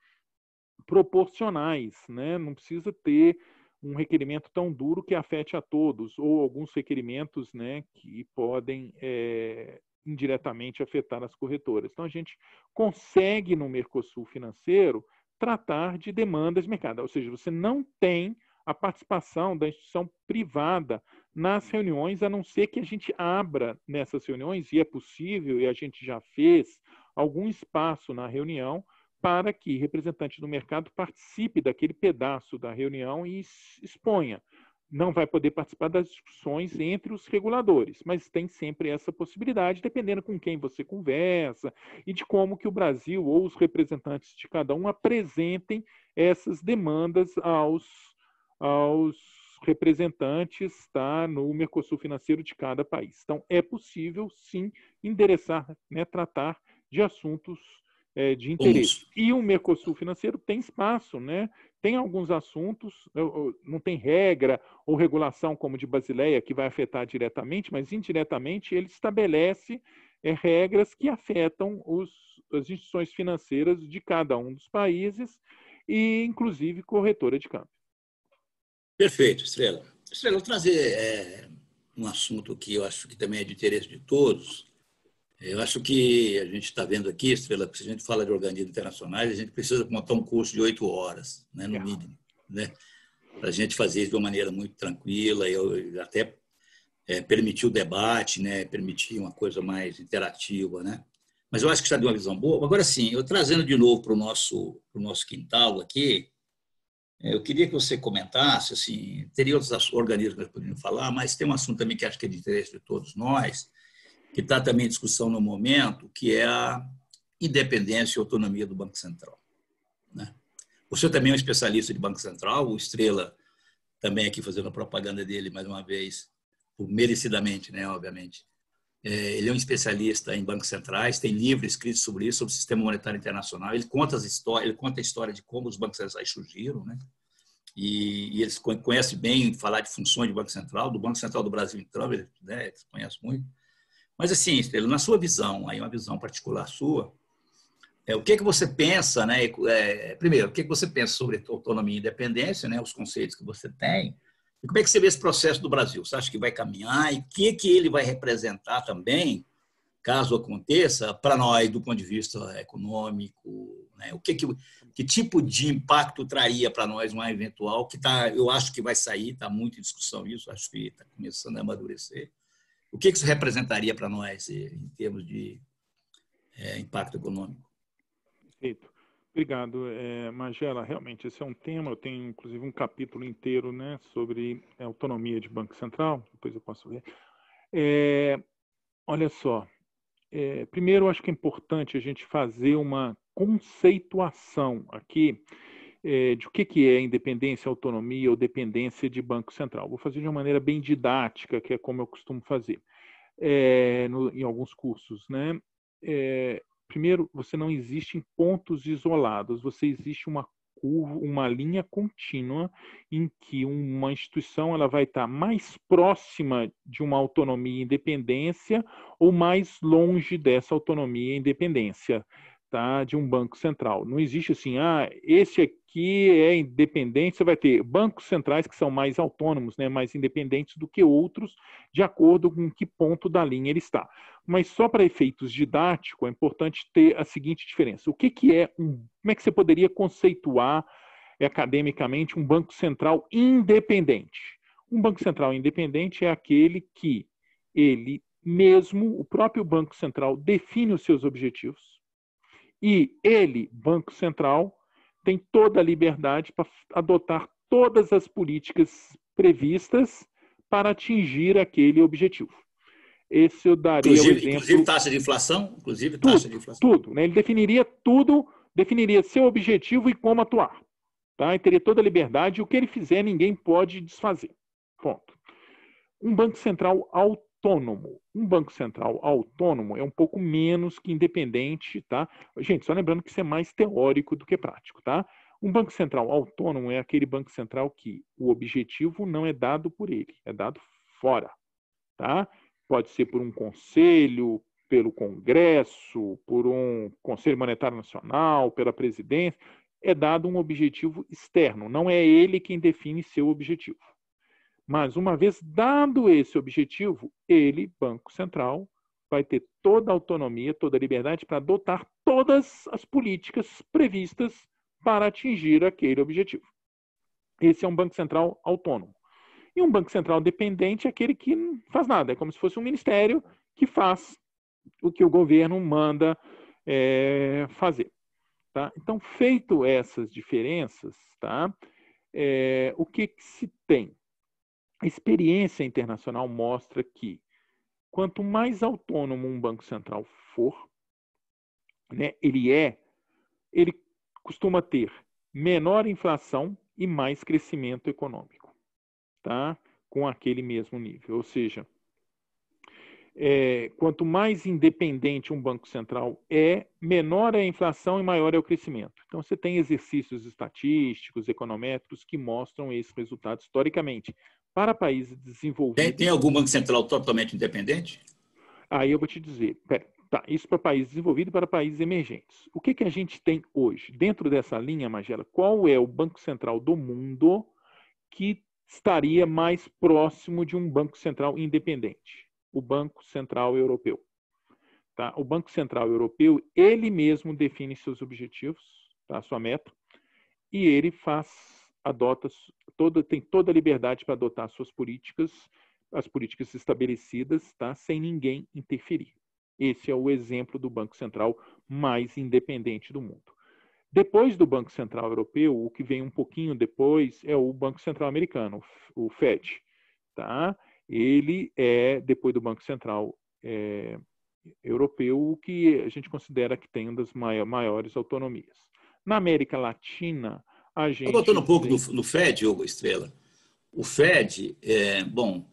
proporcionais, né? Não precisa ter um requerimento tão duro que afete a todos, ou alguns requerimentos, né, que podem é, indiretamente afetar as corretoras. Então a gente consegue no Mercosul financeiro tratar de demandas de mercado, ou seja, você não tem a participação da instituição privada nas reuniões, a não ser que a gente abra nessas reuniões, e é possível, e a gente já fez, algum espaço na reunião para que representante do mercado participe daquele pedaço da reunião e exponha. Não vai poder participar das discussões entre os reguladores, mas tem sempre essa possibilidade, dependendo com quem você conversa e de como que o Brasil ou os representantes de cada um apresentem essas demandas aos, aos representantes tá, no Mercosul financeiro de cada país. Então, é possível, sim, endereçar, né, tratar de assuntos é, de interesse. Isso. E o Mercosul financeiro tem espaço, né? tem alguns assuntos, não tem regra ou regulação como de Basileia que vai afetar diretamente, mas indiretamente ele estabelece é, regras que afetam os, as instituições financeiras de cada um dos países e inclusive corretora de câmbio. Perfeito, Estrela. Estrela, eu vou trazer é, um assunto que eu acho que também é de interesse de todos. Eu acho que a gente está vendo aqui, Estrela, se a gente fala de organismos internacionais, a gente precisa montar um curso de oito horas, né, no mínimo, né? Para a gente fazer isso de uma maneira muito tranquila, e até é, permitir o debate, né? Permitir uma coisa mais interativa, né? Mas eu acho que está de uma visão boa. Agora sim, eu trazendo de novo para o nosso, nosso quintal aqui, é, eu queria que você comentasse, assim, teria outros organismos que poderiam falar, mas tem um assunto também que acho que é de interesse de todos nós, que está também em discussão no momento, que é a independência e autonomia do Banco Central. Né? Você também é um especialista de Banco Central, o Estrela também aqui fazendo a propaganda dele mais uma vez, merecidamente, né, obviamente. É, ele é um especialista em bancos centrais, tem livro escrito sobre isso, sobre o sistema monetário internacional. Ele conta as histórias, ele conta a história de como os bancos centrais surgiram, né? E, e eles conhecem bem falar de funções de Banco Central, do Banco Central do Brasil, então, ele, né, eles conhecem muito. Mas assim, ele na sua visão, aí uma visão particular sua, é, o que que você pensa, né? É, primeiro, o que que você pensa sobre autonomia e independência, né? Os conceitos que você tem e como é que você vê esse processo do Brasil? Você acha que vai caminhar? E o que, que ele vai representar também, caso aconteça, para nós, do ponto de vista econômico? Né? O que, que, que tipo de impacto traria para nós uma eventual, que tá, eu acho que vai sair, está muito em discussão isso, acho que está começando a amadurecer. O que, que isso representaria para nós eh, em termos de é, impacto econômico? Perfeito. Obrigado, é, Magela. Realmente, esse é um tema. Eu tenho, inclusive, um capítulo inteiro né, sobre eh, autonomia de Banco Central. Depois eu posso ver. É, olha só. É, primeiro, acho que é importante a gente fazer uma conceituação aqui é, de o que, que é independência, autonomia ou dependência de Banco Central. Vou fazer de uma maneira bem didática, que é como eu costumo fazer no, em alguns cursos. Né? É, primeiro, você não existe em pontos isolados, você existe uma curva, uma linha contínua em que uma instituição ela vai estar mais próxima de uma autonomia e independência ou mais longe dessa autonomia e independência. Tá, de um banco central. Não existe assim, ah, esse que é independente, você vai ter bancos centrais que são mais autônomos, né, mais independentes do que outros, de acordo com que ponto da linha ele está. Mas só para efeitos didáticos é importante ter a seguinte diferença. O que, que é um. Como é que você poderia conceituar academicamente um banco central independente? Um banco central independente é aquele que ele mesmo, o próprio Banco Central, define os seus objetivos e ele, Banco Central, tem toda a liberdade para adotar todas as políticas previstas para atingir aquele objetivo. Esse eu daria inclusive, o exemplo. Inclusive taxa de inflação, inclusive tudo, taxa de inflação. Tudo, né? Ele definiria tudo, definiria seu objetivo e como atuar. Tá? E teria toda a liberdade, e o que ele fizer, ninguém pode desfazer. Ponto. Um Banco Central autônomo autônomo. Um banco central autônomo é um pouco menos que independente, tá? Gente, só lembrando que isso é mais teórico do que prático, tá? Um banco central autônomo é aquele banco central que o objetivo não é dado por ele, é dado fora, tá? Pode ser por um conselho, pelo Congresso, por um Conselho Monetário Nacional, pela presidência, é dado um objetivo externo, não é ele quem define seu objetivo. Mas, uma vez dado esse objetivo, ele, Banco Central, vai ter toda a autonomia, toda a liberdade para adotar todas as políticas previstas para atingir aquele objetivo. Esse é um Banco Central autônomo. E um Banco Central dependente é aquele que não faz nada, é como se fosse um ministério que faz o que o governo manda é, fazer. Tá? Então, feito essas diferenças, tá? É, o que, que se tem? A experiência internacional mostra que quanto mais autônomo um banco central for, né, ele é, ele costuma ter menor inflação e mais crescimento econômico, tá? Com aquele mesmo nível. Ou seja, é, quanto mais independente um banco central é, menor é a inflação e maior é o crescimento. Então, você tem exercícios estatísticos, econométricos, que mostram esse resultado historicamente para países desenvolvidos. Tem, tem algum banco central totalmente independente? Aí eu vou te dizer. Pera, tá, isso para países desenvolvidos e para países emergentes. O que, que a gente tem hoje? Dentro dessa linha, Magela, qual é o banco central do mundo que estaria mais próximo de um banco central independente? O Banco Central Europeu. Tá? O Banco Central Europeu, ele mesmo define seus objetivos, tá? sua meta, e ele faz, adota todo, tem toda a liberdade para adotar suas políticas, as políticas estabelecidas, tá? sem ninguém interferir. Esse é o exemplo do Banco Central mais independente do mundo. Depois do Banco Central Europeu, o que vem um pouquinho depois é o Banco Central Americano, o FED. Tá? Ele é, depois do Banco Central é, Europeu, o que a gente considera que tem uma das maiores autonomias. Na América Latina, a gente. Voltando um pouco no, FED, Hugo Estrela. O FED, é, bom,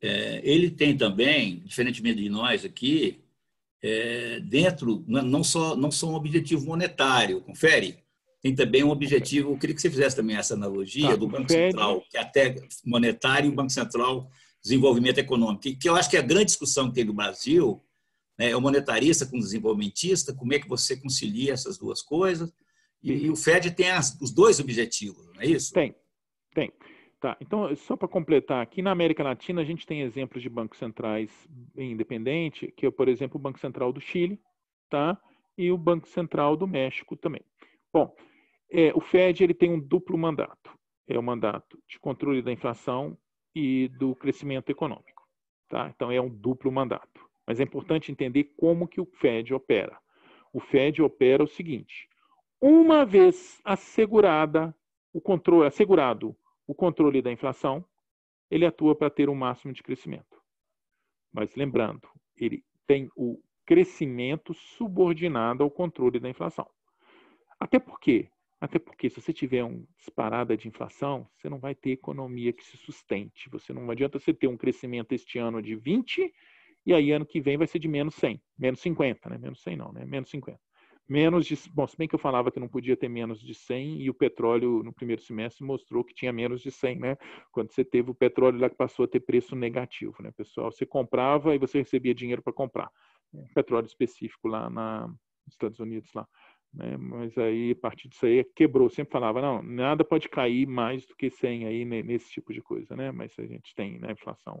é, ele tem também, diferentemente de nós aqui, é, dentro, não só, não só um objetivo monetário, confere? Tem também um objetivo, eu queria que você fizesse também essa analogia tá, do Banco Central, que até monetário e o Banco Central desenvolvimento econômico, que, eu acho que é a grande discussão que tem no Brasil, né, é o monetarista com o desenvolvimentista, como é que você concilia essas duas coisas, e, e o FED tem as, os dois objetivos, não é isso? Tem, tem. Tá, então, só para completar, aqui na América Latina a gente tem exemplos de bancos centrais independentes, que é, por exemplo, o Banco Central do Chile, tá? E o Banco Central do México também. Bom, é, o Fed ele tem um duplo mandato. É o mandato de controle da inflação e do crescimento econômico, tá? Então é um duplo mandato. Mas é importante entender como que o Fed opera. O Fed opera o seguinte: uma vez assegurada o controle, assegurado o controle da inflação, ele atua para ter o um máximo de crescimento. Mas lembrando, ele tem o crescimento subordinado ao controle da inflação. Até porque, até porque se você tiver uma disparada de inflação, você não vai ter economia que se sustente. Você não adianta você ter um crescimento este ano de 20 e aí ano que vem vai ser de menos 100, menos 50, né? Menos 100 não, né? Menos 50 menos de. Bom, se bem que eu falava que não podia ter menos de 100, e o petróleo no primeiro semestre mostrou que tinha menos de 100, né? Quando você teve o petróleo lá que passou a ter preço negativo, né, pessoal? Você comprava e você recebia dinheiro para comprar. É, petróleo específico lá na, nos Estados Unidos, lá. Né? Mas aí, a partir disso aí, quebrou. Sempre falava, não, nada pode cair mais do que 100 aí nesse tipo de coisa, né? Mas a gente tem, né, inflação.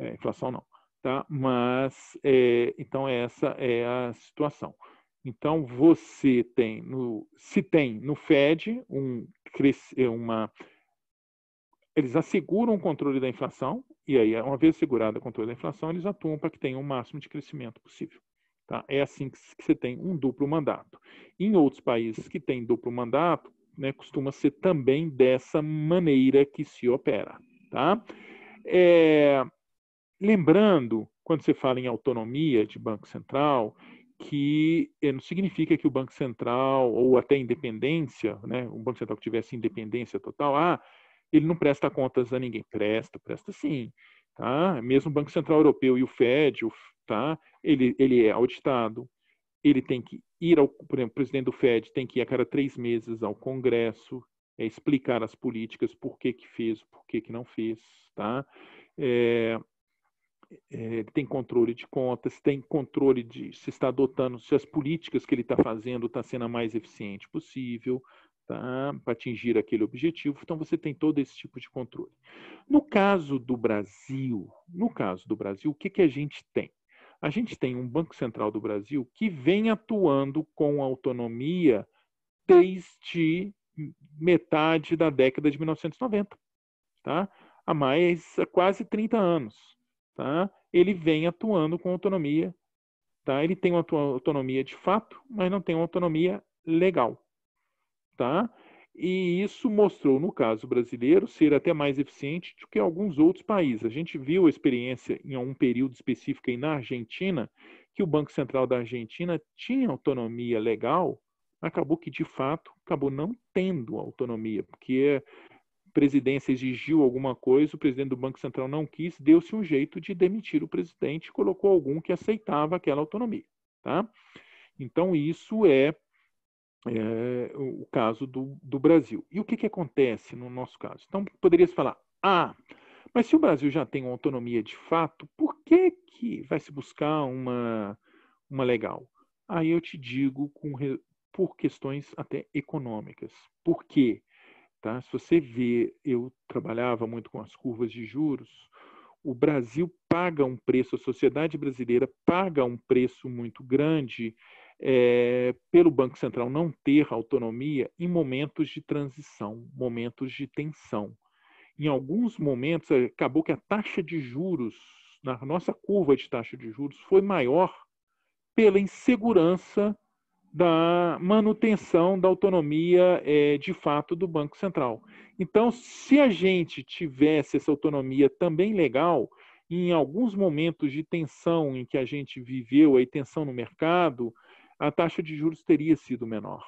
É, inflação não, tá? Mas, é, então, essa é a situação. Então, você tem, no, se tem no FED um, eh, uma. Eles asseguram o controle da inflação, e aí, uma vez assegurado o controle da inflação, eles atuam para que tenha o máximo de crescimento possível. Tá? É assim que, que você tem um duplo mandato. Em outros países que têm duplo mandato, né, costuma ser também dessa maneira que se opera. Tá? É, lembrando, quando você fala em autonomia de Banco Central, que eh, não significa que o Banco Central, ou até independência, né, um Banco Central que tivesse independência total, ah, ele não presta contas a ninguém. Presta, presta sim. Tá? Mesmo o Banco Central Europeu e o FED, tá? ele, ele é auditado, ele tem que ir ao, por exemplo, o presidente do FED tem que ir a cada três meses ao Congresso, é, explicar as políticas, por que que fez, por que que não fez, tá? É, é, tem controle de contas, tem controle de se está adotando, se as políticas que ele está fazendo estão tá sendo a mais eficiente possível, tá? para atingir aquele objetivo. Então você tem todo esse tipo de controle. No caso do Brasil, no caso do Brasil, o que, que a gente tem? A gente tem um Banco Central do Brasil que vem atuando com autonomia desde metade da década de 1990, tá? há mais há quase 30 anos tá? ele vem atuando com autonomia. Tá? Ele tem uma autonomia de fato, mas não tem uma autonomia legal. Tá? E isso mostrou, no caso brasileiro, ser até mais eficiente do que alguns outros países. A gente viu a experiência em um período específico aí na Argentina, que o Banco Central da Argentina tinha autonomia legal, acabou que, de fato, acabou não tendo autonomia, porque presidência exigiu alguma coisa, o presidente do Banco Central não quis, deu-se um jeito de demitir o presidente, colocou algum que aceitava aquela autonomia. Tá? Então, isso é, é o caso do, do, Brasil. E o que, que acontece no nosso caso? Então, poderia se falar, ah, mas se o Brasil já tem autonomia de fato, por que, que vai se buscar uma, uma legal? Aí eu te digo com, por questões até econômicas. Por quê? Tá? Se você vê, eu trabalhava muito com as curvas de juros, o Brasil paga um preço, a sociedade brasileira paga um preço muito grande é, pelo Banco Central não ter autonomia em momentos de transição, momentos de tensão. Em alguns momentos, acabou que a taxa de juros, na nossa curva de taxa de juros, foi maior pela insegurança da manutenção da autonomia é, de fato do Banco Central. Então, se a gente tivesse essa autonomia também legal, em alguns momentos de tensão em que a gente viveu, a tensão no mercado, a taxa de juros teria sido menor.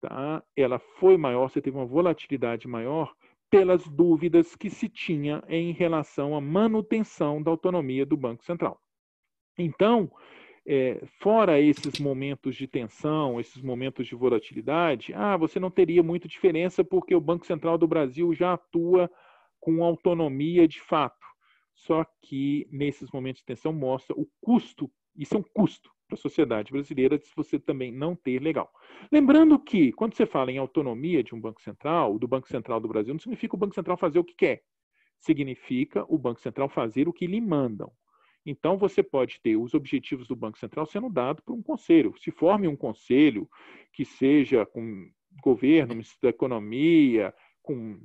Tá? Ela foi maior, você teve uma volatilidade maior pelas dúvidas que se tinha em relação à manutenção da autonomia do Banco Central. Então, é, fora esses momentos de tensão, esses momentos de volatilidade, ah, você não teria muita diferença porque o Banco Central do Brasil já atua com autonomia de fato. Só que nesses momentos de tensão mostra o custo, isso é um custo para a sociedade brasileira se você também não ter legal. Lembrando que quando você fala em autonomia de um Banco Central, do Banco Central do Brasil, não significa o Banco Central fazer o que quer. Significa o Banco Central fazer o que lhe mandam. Então, você pode ter os objetivos do Banco Central sendo dado por um conselho. Se forme um conselho que seja com governo, Ministério da Economia, com,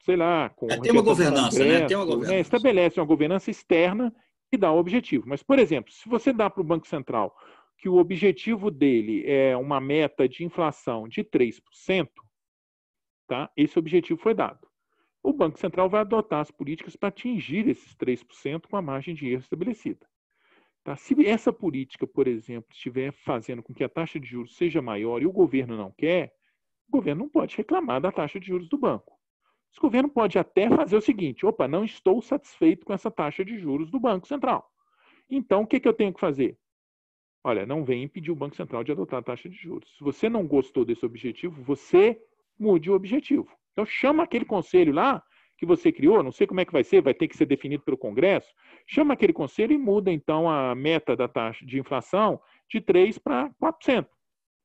sei lá, com. É, tem uma governança, Congresso, né? Tem uma né? governança. Estabelece uma governança externa e dá o objetivo. Mas, por exemplo, se você dá para o Banco Central que o objetivo dele é uma meta de inflação de 3%, tá? esse objetivo foi dado o Banco Central vai adotar as políticas para atingir esses 3% com a margem de erro estabelecida. Tá? Se essa política, por exemplo, estiver fazendo com que a taxa de juros seja maior e o governo não quer, o governo não pode reclamar da taxa de juros do banco. O governo pode até fazer o seguinte: opa, não estou satisfeito com essa taxa de juros do Banco Central. Então, o que, que eu tenho que fazer? Olha, não vem impedir o Banco Central de adotar a taxa de juros. Se você não gostou desse objetivo, você mude o objetivo. Então chama aquele conselho lá que você criou, não sei como é que vai ser, vai ter que ser definido pelo Congresso, chama aquele conselho e muda então a meta da taxa de inflação de 3 para 4%.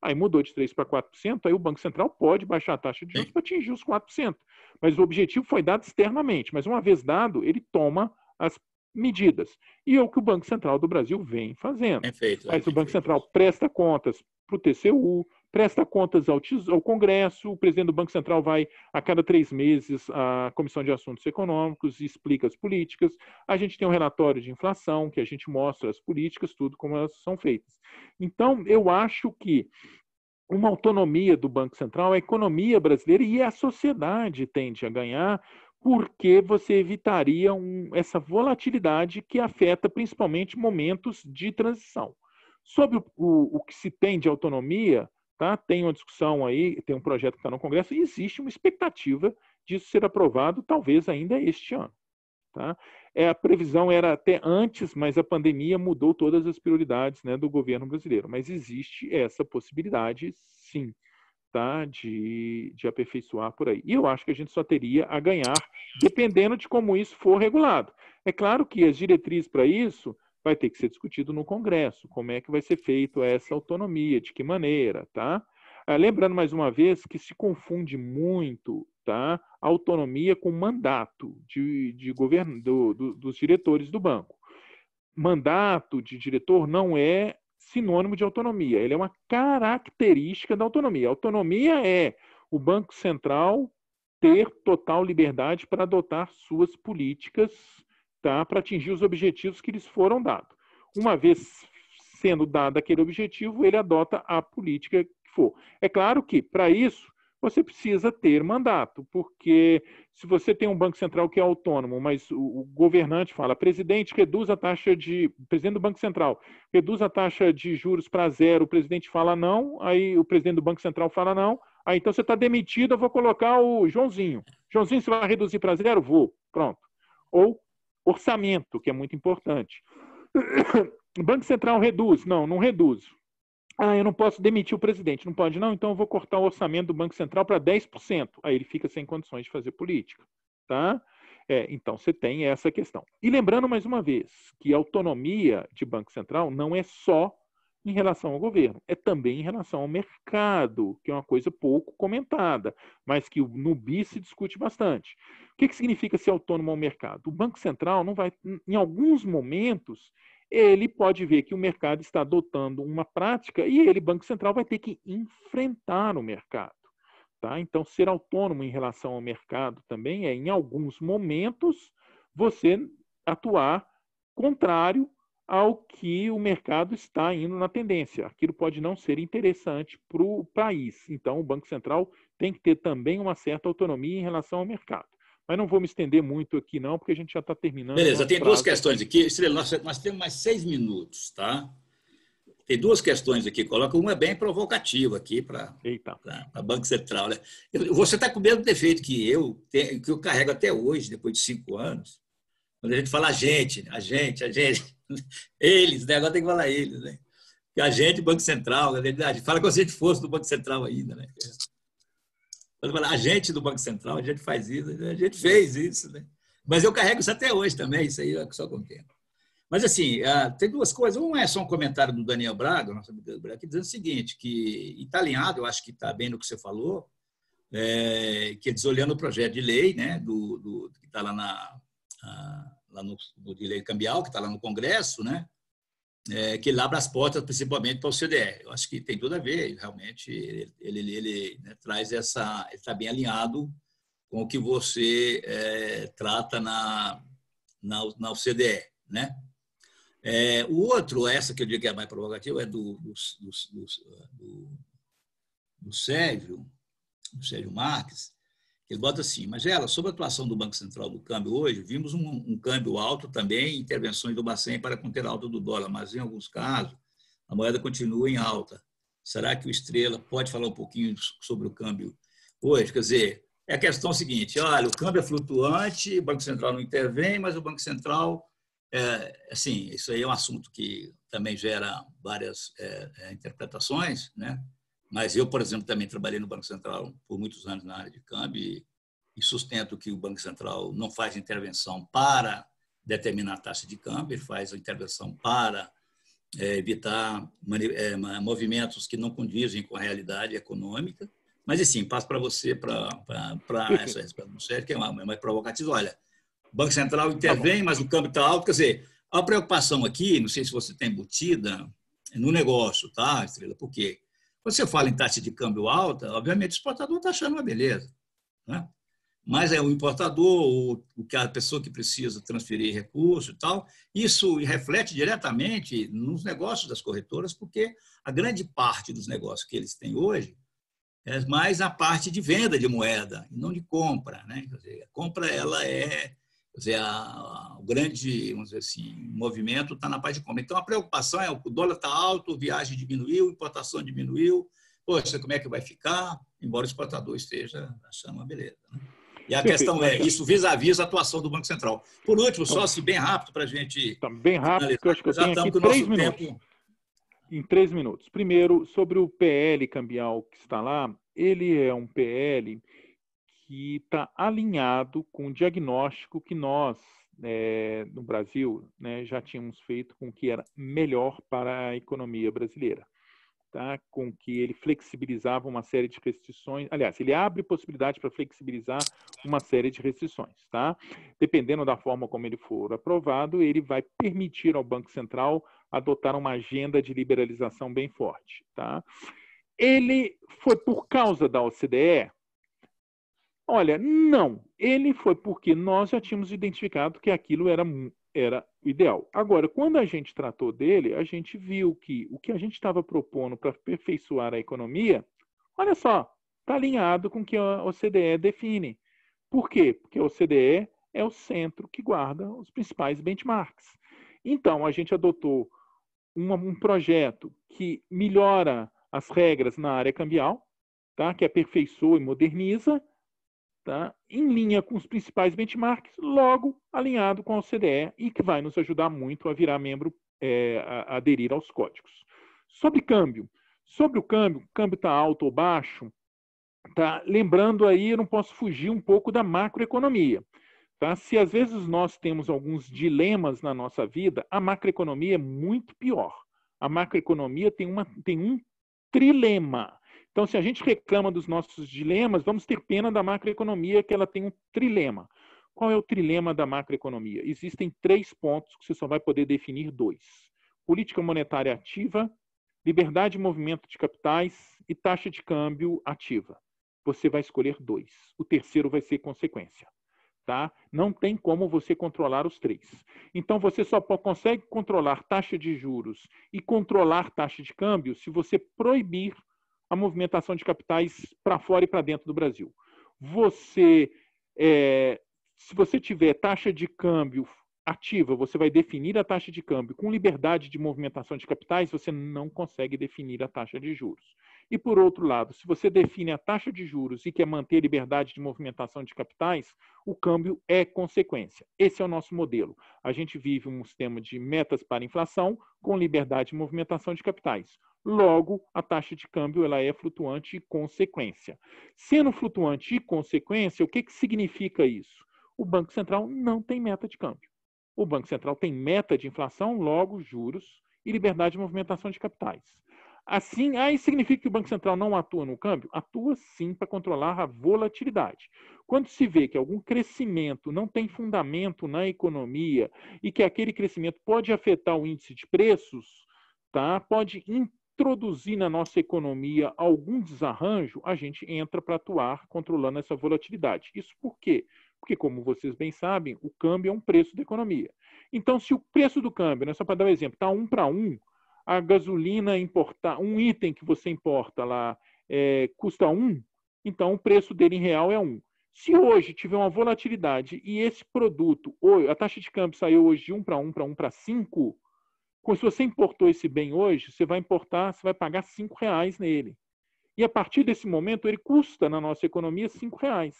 Aí mudou de 3 para 4%, aí o Banco Central pode baixar a taxa de juros para atingir os 4%. Mas o objetivo foi dado externamente, mas uma vez dado, ele toma as medidas. E é o que o Banco Central do Brasil vem fazendo. Perfeito, mas é, o Banco perfeito. Central presta contas para o TCU, presta contas ao, ao, Congresso, o presidente do Banco Central vai a cada três meses à Comissão de Assuntos Econômicos e explica as políticas. A gente tem um relatório de inflação, que a gente mostra as políticas, tudo como elas são feitas. Então, eu acho que uma autonomia do Banco Central, a economia brasileira e a sociedade tende a ganhar porque você evitaria um, essa volatilidade que afeta principalmente momentos de transição. Sobre o, o, o, que se tem de autonomia, Tá? Tem uma discussão aí, tem um projeto que está no Congresso e existe uma expectativa disso ser aprovado, talvez ainda este ano. Tá? É, a previsão era até antes, mas a pandemia mudou todas as prioridades né, do governo brasileiro. Mas existe essa possibilidade, sim, tá? de, de aperfeiçoar por aí. E eu acho que a gente só teria a ganhar, dependendo de como isso for regulado. É claro que as diretrizes para isso vai ter que ser discutido no Congresso, como é que vai ser feito essa autonomia, de que maneira, tá? Ah, lembrando mais uma vez que se confunde muito tá, autonomia com mandato de, de governo do, do, dos diretores do banco. Mandato de diretor não é sinônimo de autonomia, ele é uma característica da autonomia. Autonomia é o Banco Central ter total liberdade para adotar suas políticas tá? para atingir os objetivos que lhes foram dados. Uma vez sendo dado aquele objetivo, ele adota a política que for. É claro que, para isso, você precisa ter mandato, porque se você tem um Banco Central que é autônomo, mas o, governante fala, presidente, reduz a taxa de. Presidente do Banco Central, reduz a taxa de juros para zero, o presidente fala não, aí o presidente do Banco Central fala não, aí ah, então você está demitido, eu vou colocar o Joãozinho. Joãozinho, você vai reduzir para zero? Vou, pronto. Ou Orçamento, que é muito importante. O Banco Central reduz? Não, não reduz. Ah, eu não posso demitir o presidente. Não pode, não? Então eu vou cortar o orçamento do Banco Central para 10%. Aí ele fica sem condições de fazer política. Tá? É, então você tem essa questão. E lembrando mais uma vez que a autonomia de Banco Central não é só em relação ao governo, é também em relação ao mercado, que é uma coisa pouco comentada, mas que no BI se discute bastante. O que, que significa ser autônomo ao mercado? O Banco Central não vai, em alguns momentos, ele pode ver que o mercado está adotando uma prática e ele, Banco Central, vai ter que enfrentar o mercado. Tá? Então, ser autônomo em relação ao mercado também é, em alguns momentos, você atuar contrário ao que o mercado está indo na tendência. Aquilo pode não ser interessante para o país. Então, o Banco Central tem que ter também uma certa autonomia em relação ao mercado. Mas não vou me estender muito aqui, não, porque a gente já está terminando. Beleza, tem duas questões aqui. Estrela, nós, nós temos mais seis minutos, tá? Tem duas questões aqui. Coloca uma é bem provocativa aqui para a Banco Central. Né? Você está com o mesmo defeito que eu, que eu carrego até hoje, depois de cinco anos quando a gente fala a gente, a gente, a gente, eles, né? agora tem que falar eles, né? a gente, Banco Central, na verdade, fala como se a gente fosse do Banco Central ainda, né? a gente do Banco Central, a gente faz isso, a gente fez isso, né? Mas eu carrego isso até hoje também, isso aí é só com Mas, assim, ah, tem duas coisas. Um é só um comentário do Daniel Braga, nosso amigo Daniel Braga, dizendo o seguinte, que, está alinhado eu acho que está bem no que você falou, é, que eles olhando o projeto de lei, né, do, do que está lá na, lá no, no direito cambial, que está lá no Congresso, né? É, que ele abre as portas principalmente para o CDE. Eu acho que tem tudo a ver, realmente, ele, ele, ele né, traz essa, está bem alinhado com o que você é, trata na, na, na OCDE, né? É, o outro, essa que eu digo que é mais provocativa, é do, do, do, do, do Sérgio, do Sérgio Marques, ele bota assim, mas ela, sobre a atuação do Banco Central do câmbio hoje, vimos um, um câmbio alto também, intervenções do Bacen para conter a alta do dólar, mas em alguns casos a moeda continua em alta. Será que o Estrela pode falar um pouquinho sobre o câmbio hoje? Quer dizer, é a questão seguinte: olha, o câmbio é flutuante, o Banco Central não intervém, mas o Banco Central, é, assim, isso aí é um assunto que também gera várias é, é interpretações, né? Mas eu, por exemplo, também trabalhei no Banco Central por muitos anos na área de câmbio e, sustento que o Banco Central não faz intervenção para determinar a taxa de câmbio, ele faz a intervenção para é, evitar é, movimentos que não condizem com a realidade econômica. Mas, assim, passo para você, para essa resposta do Sérgio, que é mais, mais provocativa. Olha, o Banco tá Central intervém, tá mas o câmbio está alto. Quer dizer, a preocupação aqui, não sei se você tem embutida, é no negócio, tá, Estrela? Por quê? Quando você fala em taxa de câmbio alta, obviamente o exportador está achando uma beleza. Né? Mas é o importador, o, a pessoa que precisa transferir recurso e tal. Isso reflete diretamente nos negócios das corretoras, porque a grande parte dos negócios que eles têm hoje é mais a parte de venda de moeda, e não de compra. Né? Dizer, a compra ela é dizer, a, a, o grande vamos dizer assim, movimento está na parte de compra. Então, a preocupação é o dólar está alto, viagem diminuiu, importação diminuiu. Poxa, como é que vai ficar? Embora o exportador esteja achando uma beleza. Né? E a questão é, isso vis-à-vis a atuação do Banco Central. Por último, só então, se bem rápido para a gente... Tá bem rápido, que eu acho que eu tenho aqui três minutos. Tempo... Em três minutos. Primeiro, sobre o PL cambial que está lá, ele é um PL que está alinhado com o diagnóstico que nós, é, no Brasil, né, já tínhamos feito com que era melhor para a economia brasileira. Tá? Com que ele flexibilizava uma série de restrições. Aliás, ele abre possibilidade para flexibilizar uma série de restrições. Tá? Dependendo da forma como ele for aprovado, ele vai permitir ao Banco Central adotar uma agenda de liberalização bem forte. Tá? Ele foi por causa da OCDE Olha, não. Ele foi porque nós já tínhamos identificado que aquilo era, era o ideal. Agora, quando a gente tratou dele, a gente viu que o que a gente estava propondo para aperfeiçoar a economia, olha só, está alinhado com o que a OCDE define. Por quê? Porque a OCDE é o centro que guarda os principais benchmarks. Então, a gente adotou um, um projeto que melhora as regras na área cambial, tá? que aperfeiçoa e moderniza, tá? em linha com os principais benchmarks, logo alinhado com a OCDE e que vai nos ajudar muito a virar membro, é, a, aderir aos códigos. Sobre câmbio. Sobre o câmbio, câmbio está alto ou baixo, tá? lembrando aí, eu não posso fugir um pouco da macroeconomia. Tá? Se às vezes nós temos alguns dilemas na nossa vida, a macroeconomia é muito pior. A macroeconomia tem, uma, tem um trilema. Então, se a gente reclama dos nossos dilemas, vamos ter pena da macroeconomia, que ela tem um trilema. Qual é o trilema da macroeconomia? Existem três pontos que você só vai poder definir dois: política monetária ativa, liberdade de movimento de capitais e taxa de câmbio ativa. Você vai escolher dois. O terceiro vai ser consequência. Tá? Não tem como você controlar os três. Então você só consegue controlar taxa de juros e controlar taxa de câmbio se você proibir a movimentação de capitais para fora e para dentro do Brasil. Você, é, se você tiver taxa de câmbio ativa, você vai definir a taxa de câmbio. Com liberdade de movimentação de capitais, você não consegue definir a taxa de juros. E, por outro lado, se você define a taxa de juros e quer manter liberdade de movimentação de capitais, o câmbio é consequência. Esse é o nosso modelo. A gente vive um sistema de metas para inflação com liberdade de movimentação de capitais. Logo, a taxa de câmbio ela é flutuante e consequência. Sendo flutuante e consequência, o que, que significa isso? O Banco Central não tem meta de câmbio. O Banco Central tem meta de inflação, logo juros e liberdade de movimentação de capitais. Assim, aí ah, significa que o Banco Central não atua no câmbio? Atua sim para controlar a volatilidade. Quando se vê que algum crescimento não tem fundamento na economia e que aquele crescimento pode afetar o índice de preços, tá? pode introduzir na nossa economia algum desarranjo, a gente entra para atuar controlando essa volatilidade. Isso por quê? Porque, como vocês bem sabem, o câmbio é um preço da economia. Então, se o preço do câmbio, né, só para dar um exemplo, está um para um, a gasolina importar, um item que você importa lá é, custa um, então o preço dele em real é um. Se hoje tiver uma volatilidade e esse produto, a taxa de câmbio saiu hoje de 1 para 1 para 1 para 5, se você importou esse bem hoje, você vai importar, você vai pagar 5 reais nele. E a partir desse momento, ele custa na nossa economia 5 reais.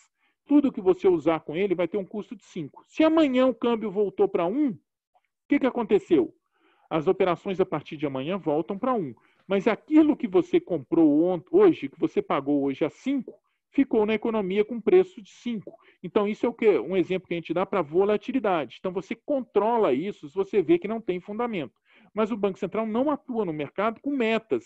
Tudo que você usar com ele vai ter um custo de 5. Se amanhã o câmbio voltou para 1, o que, que aconteceu? As operações a partir de amanhã voltam para 1. Mas aquilo que você comprou hoje, que você pagou hoje a 5, ficou na economia com preço de 5. Então, isso é o que um exemplo que a gente dá para volatilidade. Então, você controla isso se você vê que não tem fundamento. Mas o Banco Central não atua no mercado com metas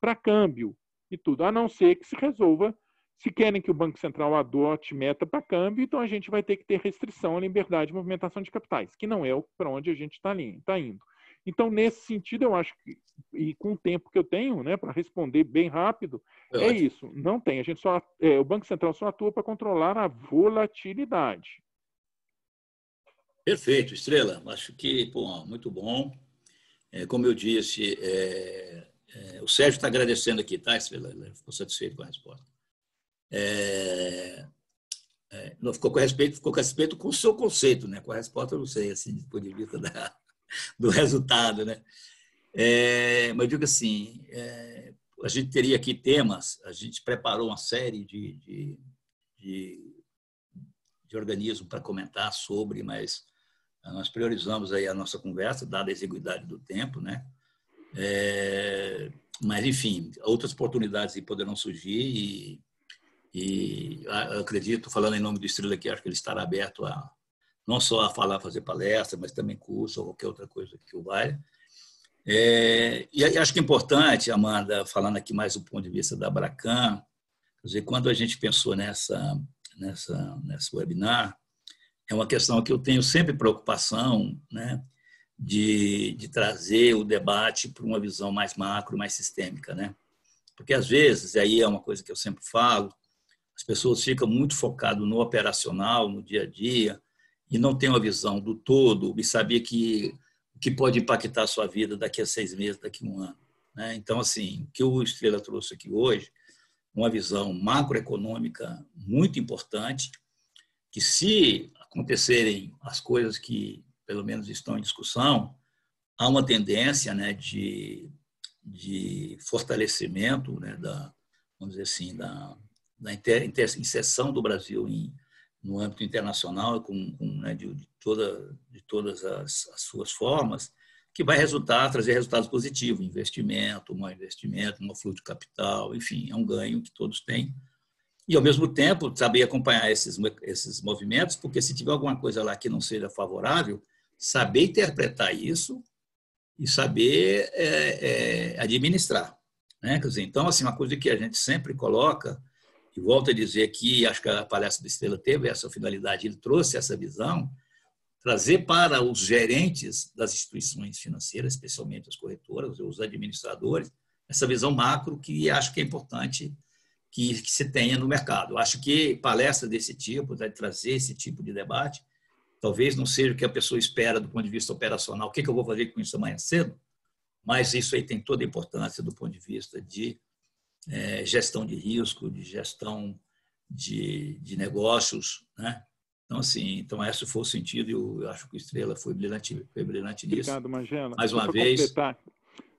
para câmbio e tudo, a não ser que se resolva. Se querem que o Banco Central adote meta para câmbio, então a gente vai ter que ter restrição à liberdade de movimentação de capitais, que não é para onde a gente está tá indo. Então, nesse sentido, eu acho que, e com o tempo que eu tenho, né, para responder bem rápido, é, é isso. Não tem. A gente só, é, o Banco Central só atua para controlar a volatilidade. Perfeito, Estrela. Acho que pô, muito bom. É, como eu disse, é, é, o Sérgio está agradecendo aqui, tá, Estrela? Ele ficou satisfeito com a resposta. É, não ficou com respeito, ficou com respeito com o seu conceito, né? Com a resposta, eu não sei, assim, do ponto de vista da, do resultado, né? É, mas digo assim, é, a gente teria aqui temas, a gente preparou uma série de, de, de, de organismos para comentar sobre, mas ah, nós priorizamos aí a nossa conversa, dada a exiguidade do tempo, né? É, mas, enfim, outras oportunidades poderão surgir e, e ah, acredito, falando em nome do Estrela aqui, acho que ele estará aberto a, não só a falar, fazer palestra, mas também curso ou qualquer outra coisa que o valha. É, e acho que é importante, Amanda, falando aqui mais do ponto de vista da Abracan, dizer, quando a gente pensou nessa, nessa, nesse webinar, é uma questão que eu tenho sempre preocupação, né, de, de trazer o debate para uma visão mais macro, mais sistêmica, né? Porque às vezes, e aí é uma coisa que eu sempre falo, as pessoas ficam muito focadas no operacional, no dia a dia, e não tem uma visão do todo e sabia que o que pode impactar a sua vida daqui a seis meses, daqui a um ano. Né? Então, assim, o que o Estrela trouxe aqui hoje, uma visão macroeconômica muito importante, que se acontecerem as coisas que, pelo menos, estão em discussão, há uma tendência né, de, de fortalecimento né, da, vamos dizer assim, da, da inserção do Brasil em, no âmbito internacional com, com né, de, de, toda, de todas as, as, suas formas, que vai resultar, trazer resultados positivos, investimento, um investimento, um fluxo de capital, enfim, é um ganho que todos têm. E, ao mesmo tempo, saber acompanhar esses, esses movimentos, porque se tiver alguma coisa lá que não seja favorável, saber interpretar isso e saber é, é, administrar. Né? Quer dizer, então, assim, uma coisa que a gente sempre coloca volto a dizer que acho que a palestra do Estrela teve essa finalidade, ele trouxe essa visão, trazer para os gerentes das instituições financeiras, especialmente as corretoras, os administradores, essa visão macro que acho que é importante que, que se tenha no mercado. Acho que palestra desse tipo, né, trazer esse tipo de debate, talvez não seja o que a pessoa espera do ponto de vista operacional, o que, que eu vou fazer com isso amanhã cedo, mas isso aí tem toda a importância do ponto de vista de é, gestão de risco, de gestão de, de negócios, né? Então, assim, então esse é, foi o sentido e eu acho que o Estrela foi brilhante, foi brilhante nisso. Obrigado, Magela. Mais uma vez.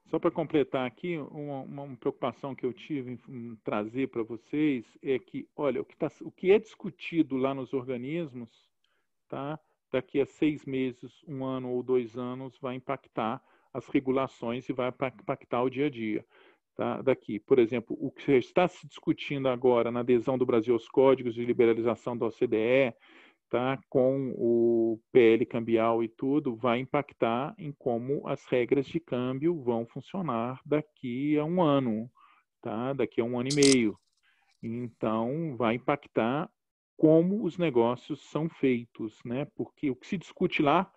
Só para completar aqui, uma, uma, preocupação que eu tive em, trazer para vocês é que, olha, o que, tá, o que é discutido lá nos organismos, tá? daqui a seis meses, um ano ou dois anos, vai impactar as regulações e vai impactar o dia a dia tá? daqui. Por exemplo, o que está se discutindo agora na adesão do Brasil aos códigos de liberalização da OCDE, tá? com o PL cambial e tudo, vai impactar em como as regras de câmbio vão funcionar daqui a um ano, tá? daqui a um ano e meio. Então, vai impactar como os negócios são feitos, né? Porque o que se discute lá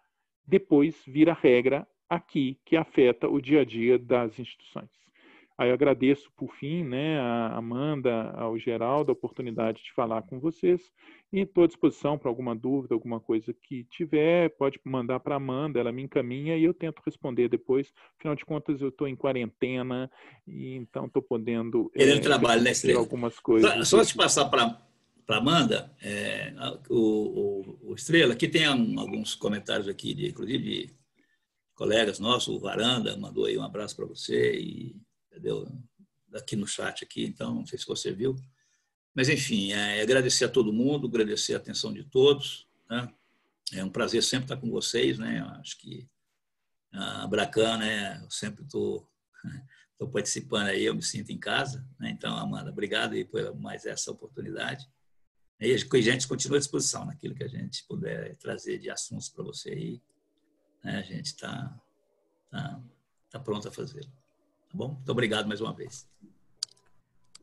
depois vira regra aqui que afeta o dia a dia das instituições. Aí eu agradeço, por fim, né, a Amanda, ao Geraldo, a oportunidade de falar com vocês. E estou à disposição para alguma dúvida, alguma coisa que tiver, pode mandar para a Amanda, ela me encaminha e eu tento responder depois. Afinal de contas, eu estou em quarentena, e então estou podendo. Querendo é, eh, trabalho, né, Estrela? Algumas coisas. Só, só te passar para para Amanda, é, o, o, o, Estrela, que tem um, alguns comentários aqui, de, inclusive de colegas nossos, o Varanda mandou aí um abraço para você e entendeu? Aqui no chat aqui, então não sei se você viu. Mas enfim, é, é, agradecer a todo mundo, agradecer a atenção de todos. Né? É um prazer sempre estar com vocês, né? Acho que a ah, Bracan, né? Eu sempre estou estou participando aí, eu me sinto em casa. Né? Então, Amanda, obrigado aí por mais essa oportunidade. E a gente continua à disposição naquilo que a gente puder trazer de assuntos para você aí. Né? A gente está tá, tá pronto a fazê-lo. Tá bom? Muito obrigado mais uma vez.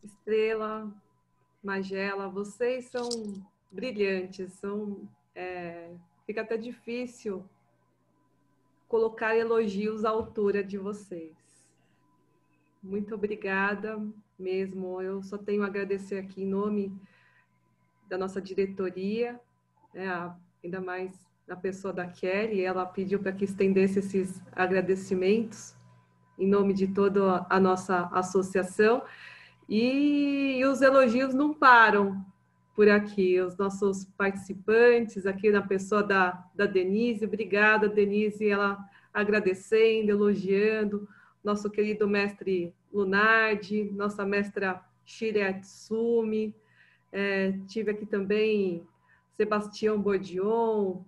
Estrela, Magela, vocês são brilhantes, são é, fica até difícil colocar elogios à altura de vocês. Muito obrigada mesmo. Eu só tenho a agradecer aqui em nome da nossa diretoria, né, ainda mais na pessoa da Kelly, ela pediu para que estendesse esses agradecimentos em nome de toda a nossa associação. E, e os elogios não param por aqui, os nossos participantes, aqui na pessoa da, da Denise. Obrigada, Denise, ela agradecendo, elogiando, nosso querido mestre Lunardi, nossa mestra Shire Atsumi. É, tive aqui também Sebastião Bordion,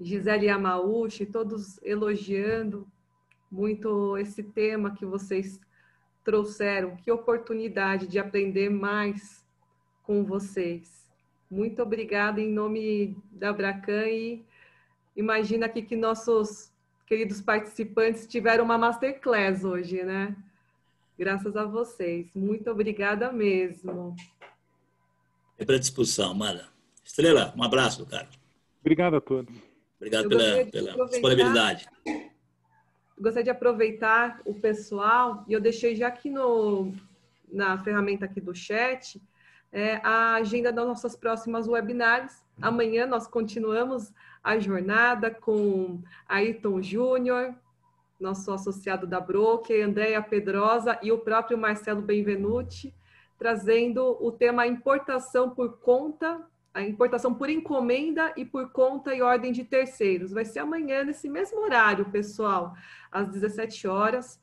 Gisele Amaúchi, todos elogiando muito esse tema que vocês trouxeram. Que oportunidade de aprender mais com vocês. Muito obrigada em nome da Bracan e imagina aqui que nossos queridos participantes tiveram uma masterclass hoje, né? Graças a vocês. Muito obrigada mesmo. É para discussão, Mara. Estrela, um abraço, cara. Obrigado a todos. Obrigado Eu pela, pela disponibilidade gostaria de aproveitar o pessoal, e eu deixei já aqui no, na ferramenta aqui do chat, é, a agenda das nossas próximas webinars. Amanhã nós continuamos a jornada com Ayrton Júnior, nosso associado da Broker, Andréia Pedrosa e o próprio Marcelo Benvenuti, trazendo o tema importação por conta a importação por encomenda e por conta e ordem de terceiros. Vai ser amanhã, nesse mesmo horário, pessoal, às 17 horas.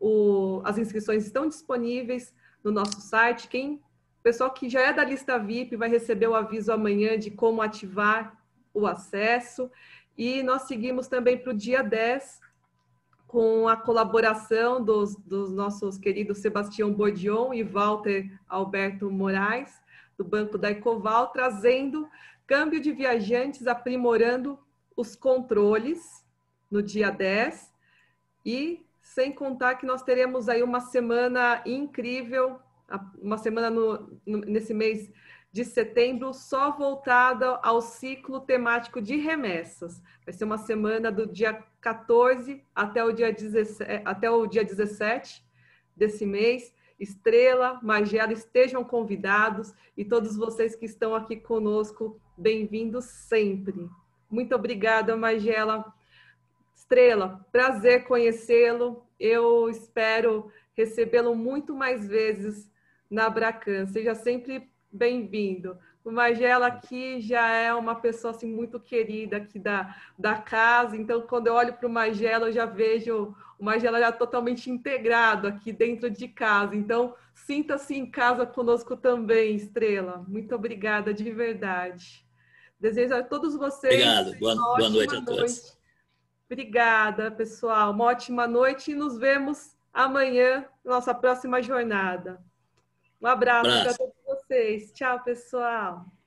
O, as inscrições estão disponíveis no nosso site. Quem, pessoal que já é da lista VIP, vai receber o aviso amanhã de como ativar o acesso. E nós seguimos também para o dia 10, com a colaboração dos, dos nossos queridos Sebastião Bordion e Walter Alberto Moraes do Banco da Ecoval, trazendo câmbio de viajantes, aprimorando os controles no dia 10 e sem contar que nós teremos aí uma semana incrível, uma semana no, nesse mês de setembro só voltada ao ciclo temático de remessas. Vai ser uma semana do dia 14 até o dia 17, é, até o dia 17 desse mês, Estrela, Magela, estejam convidados e todos vocês que estão aqui conosco, bem-vindos sempre. Muito obrigada, Magela. Estrela, prazer conhecê-lo. Eu espero recebê-lo muito mais vezes na Bracan. Seja sempre bem-vindo. O Magela aqui já é uma pessoa assim, muito querida aqui da, da casa, então quando eu olho para o Magela, eu já vejo o Magela já totalmente integrado aqui dentro de casa. Então, sinta-se em casa conosco também, Estrela. Muito obrigada de verdade. Desejo a todos vocês. Obrigado, boa, boa noite a todos. Obrigada, pessoal. Uma ótima noite e nos vemos amanhã, nossa próxima jornada. Um abraço, abraço vocês. Tchau, pessoal.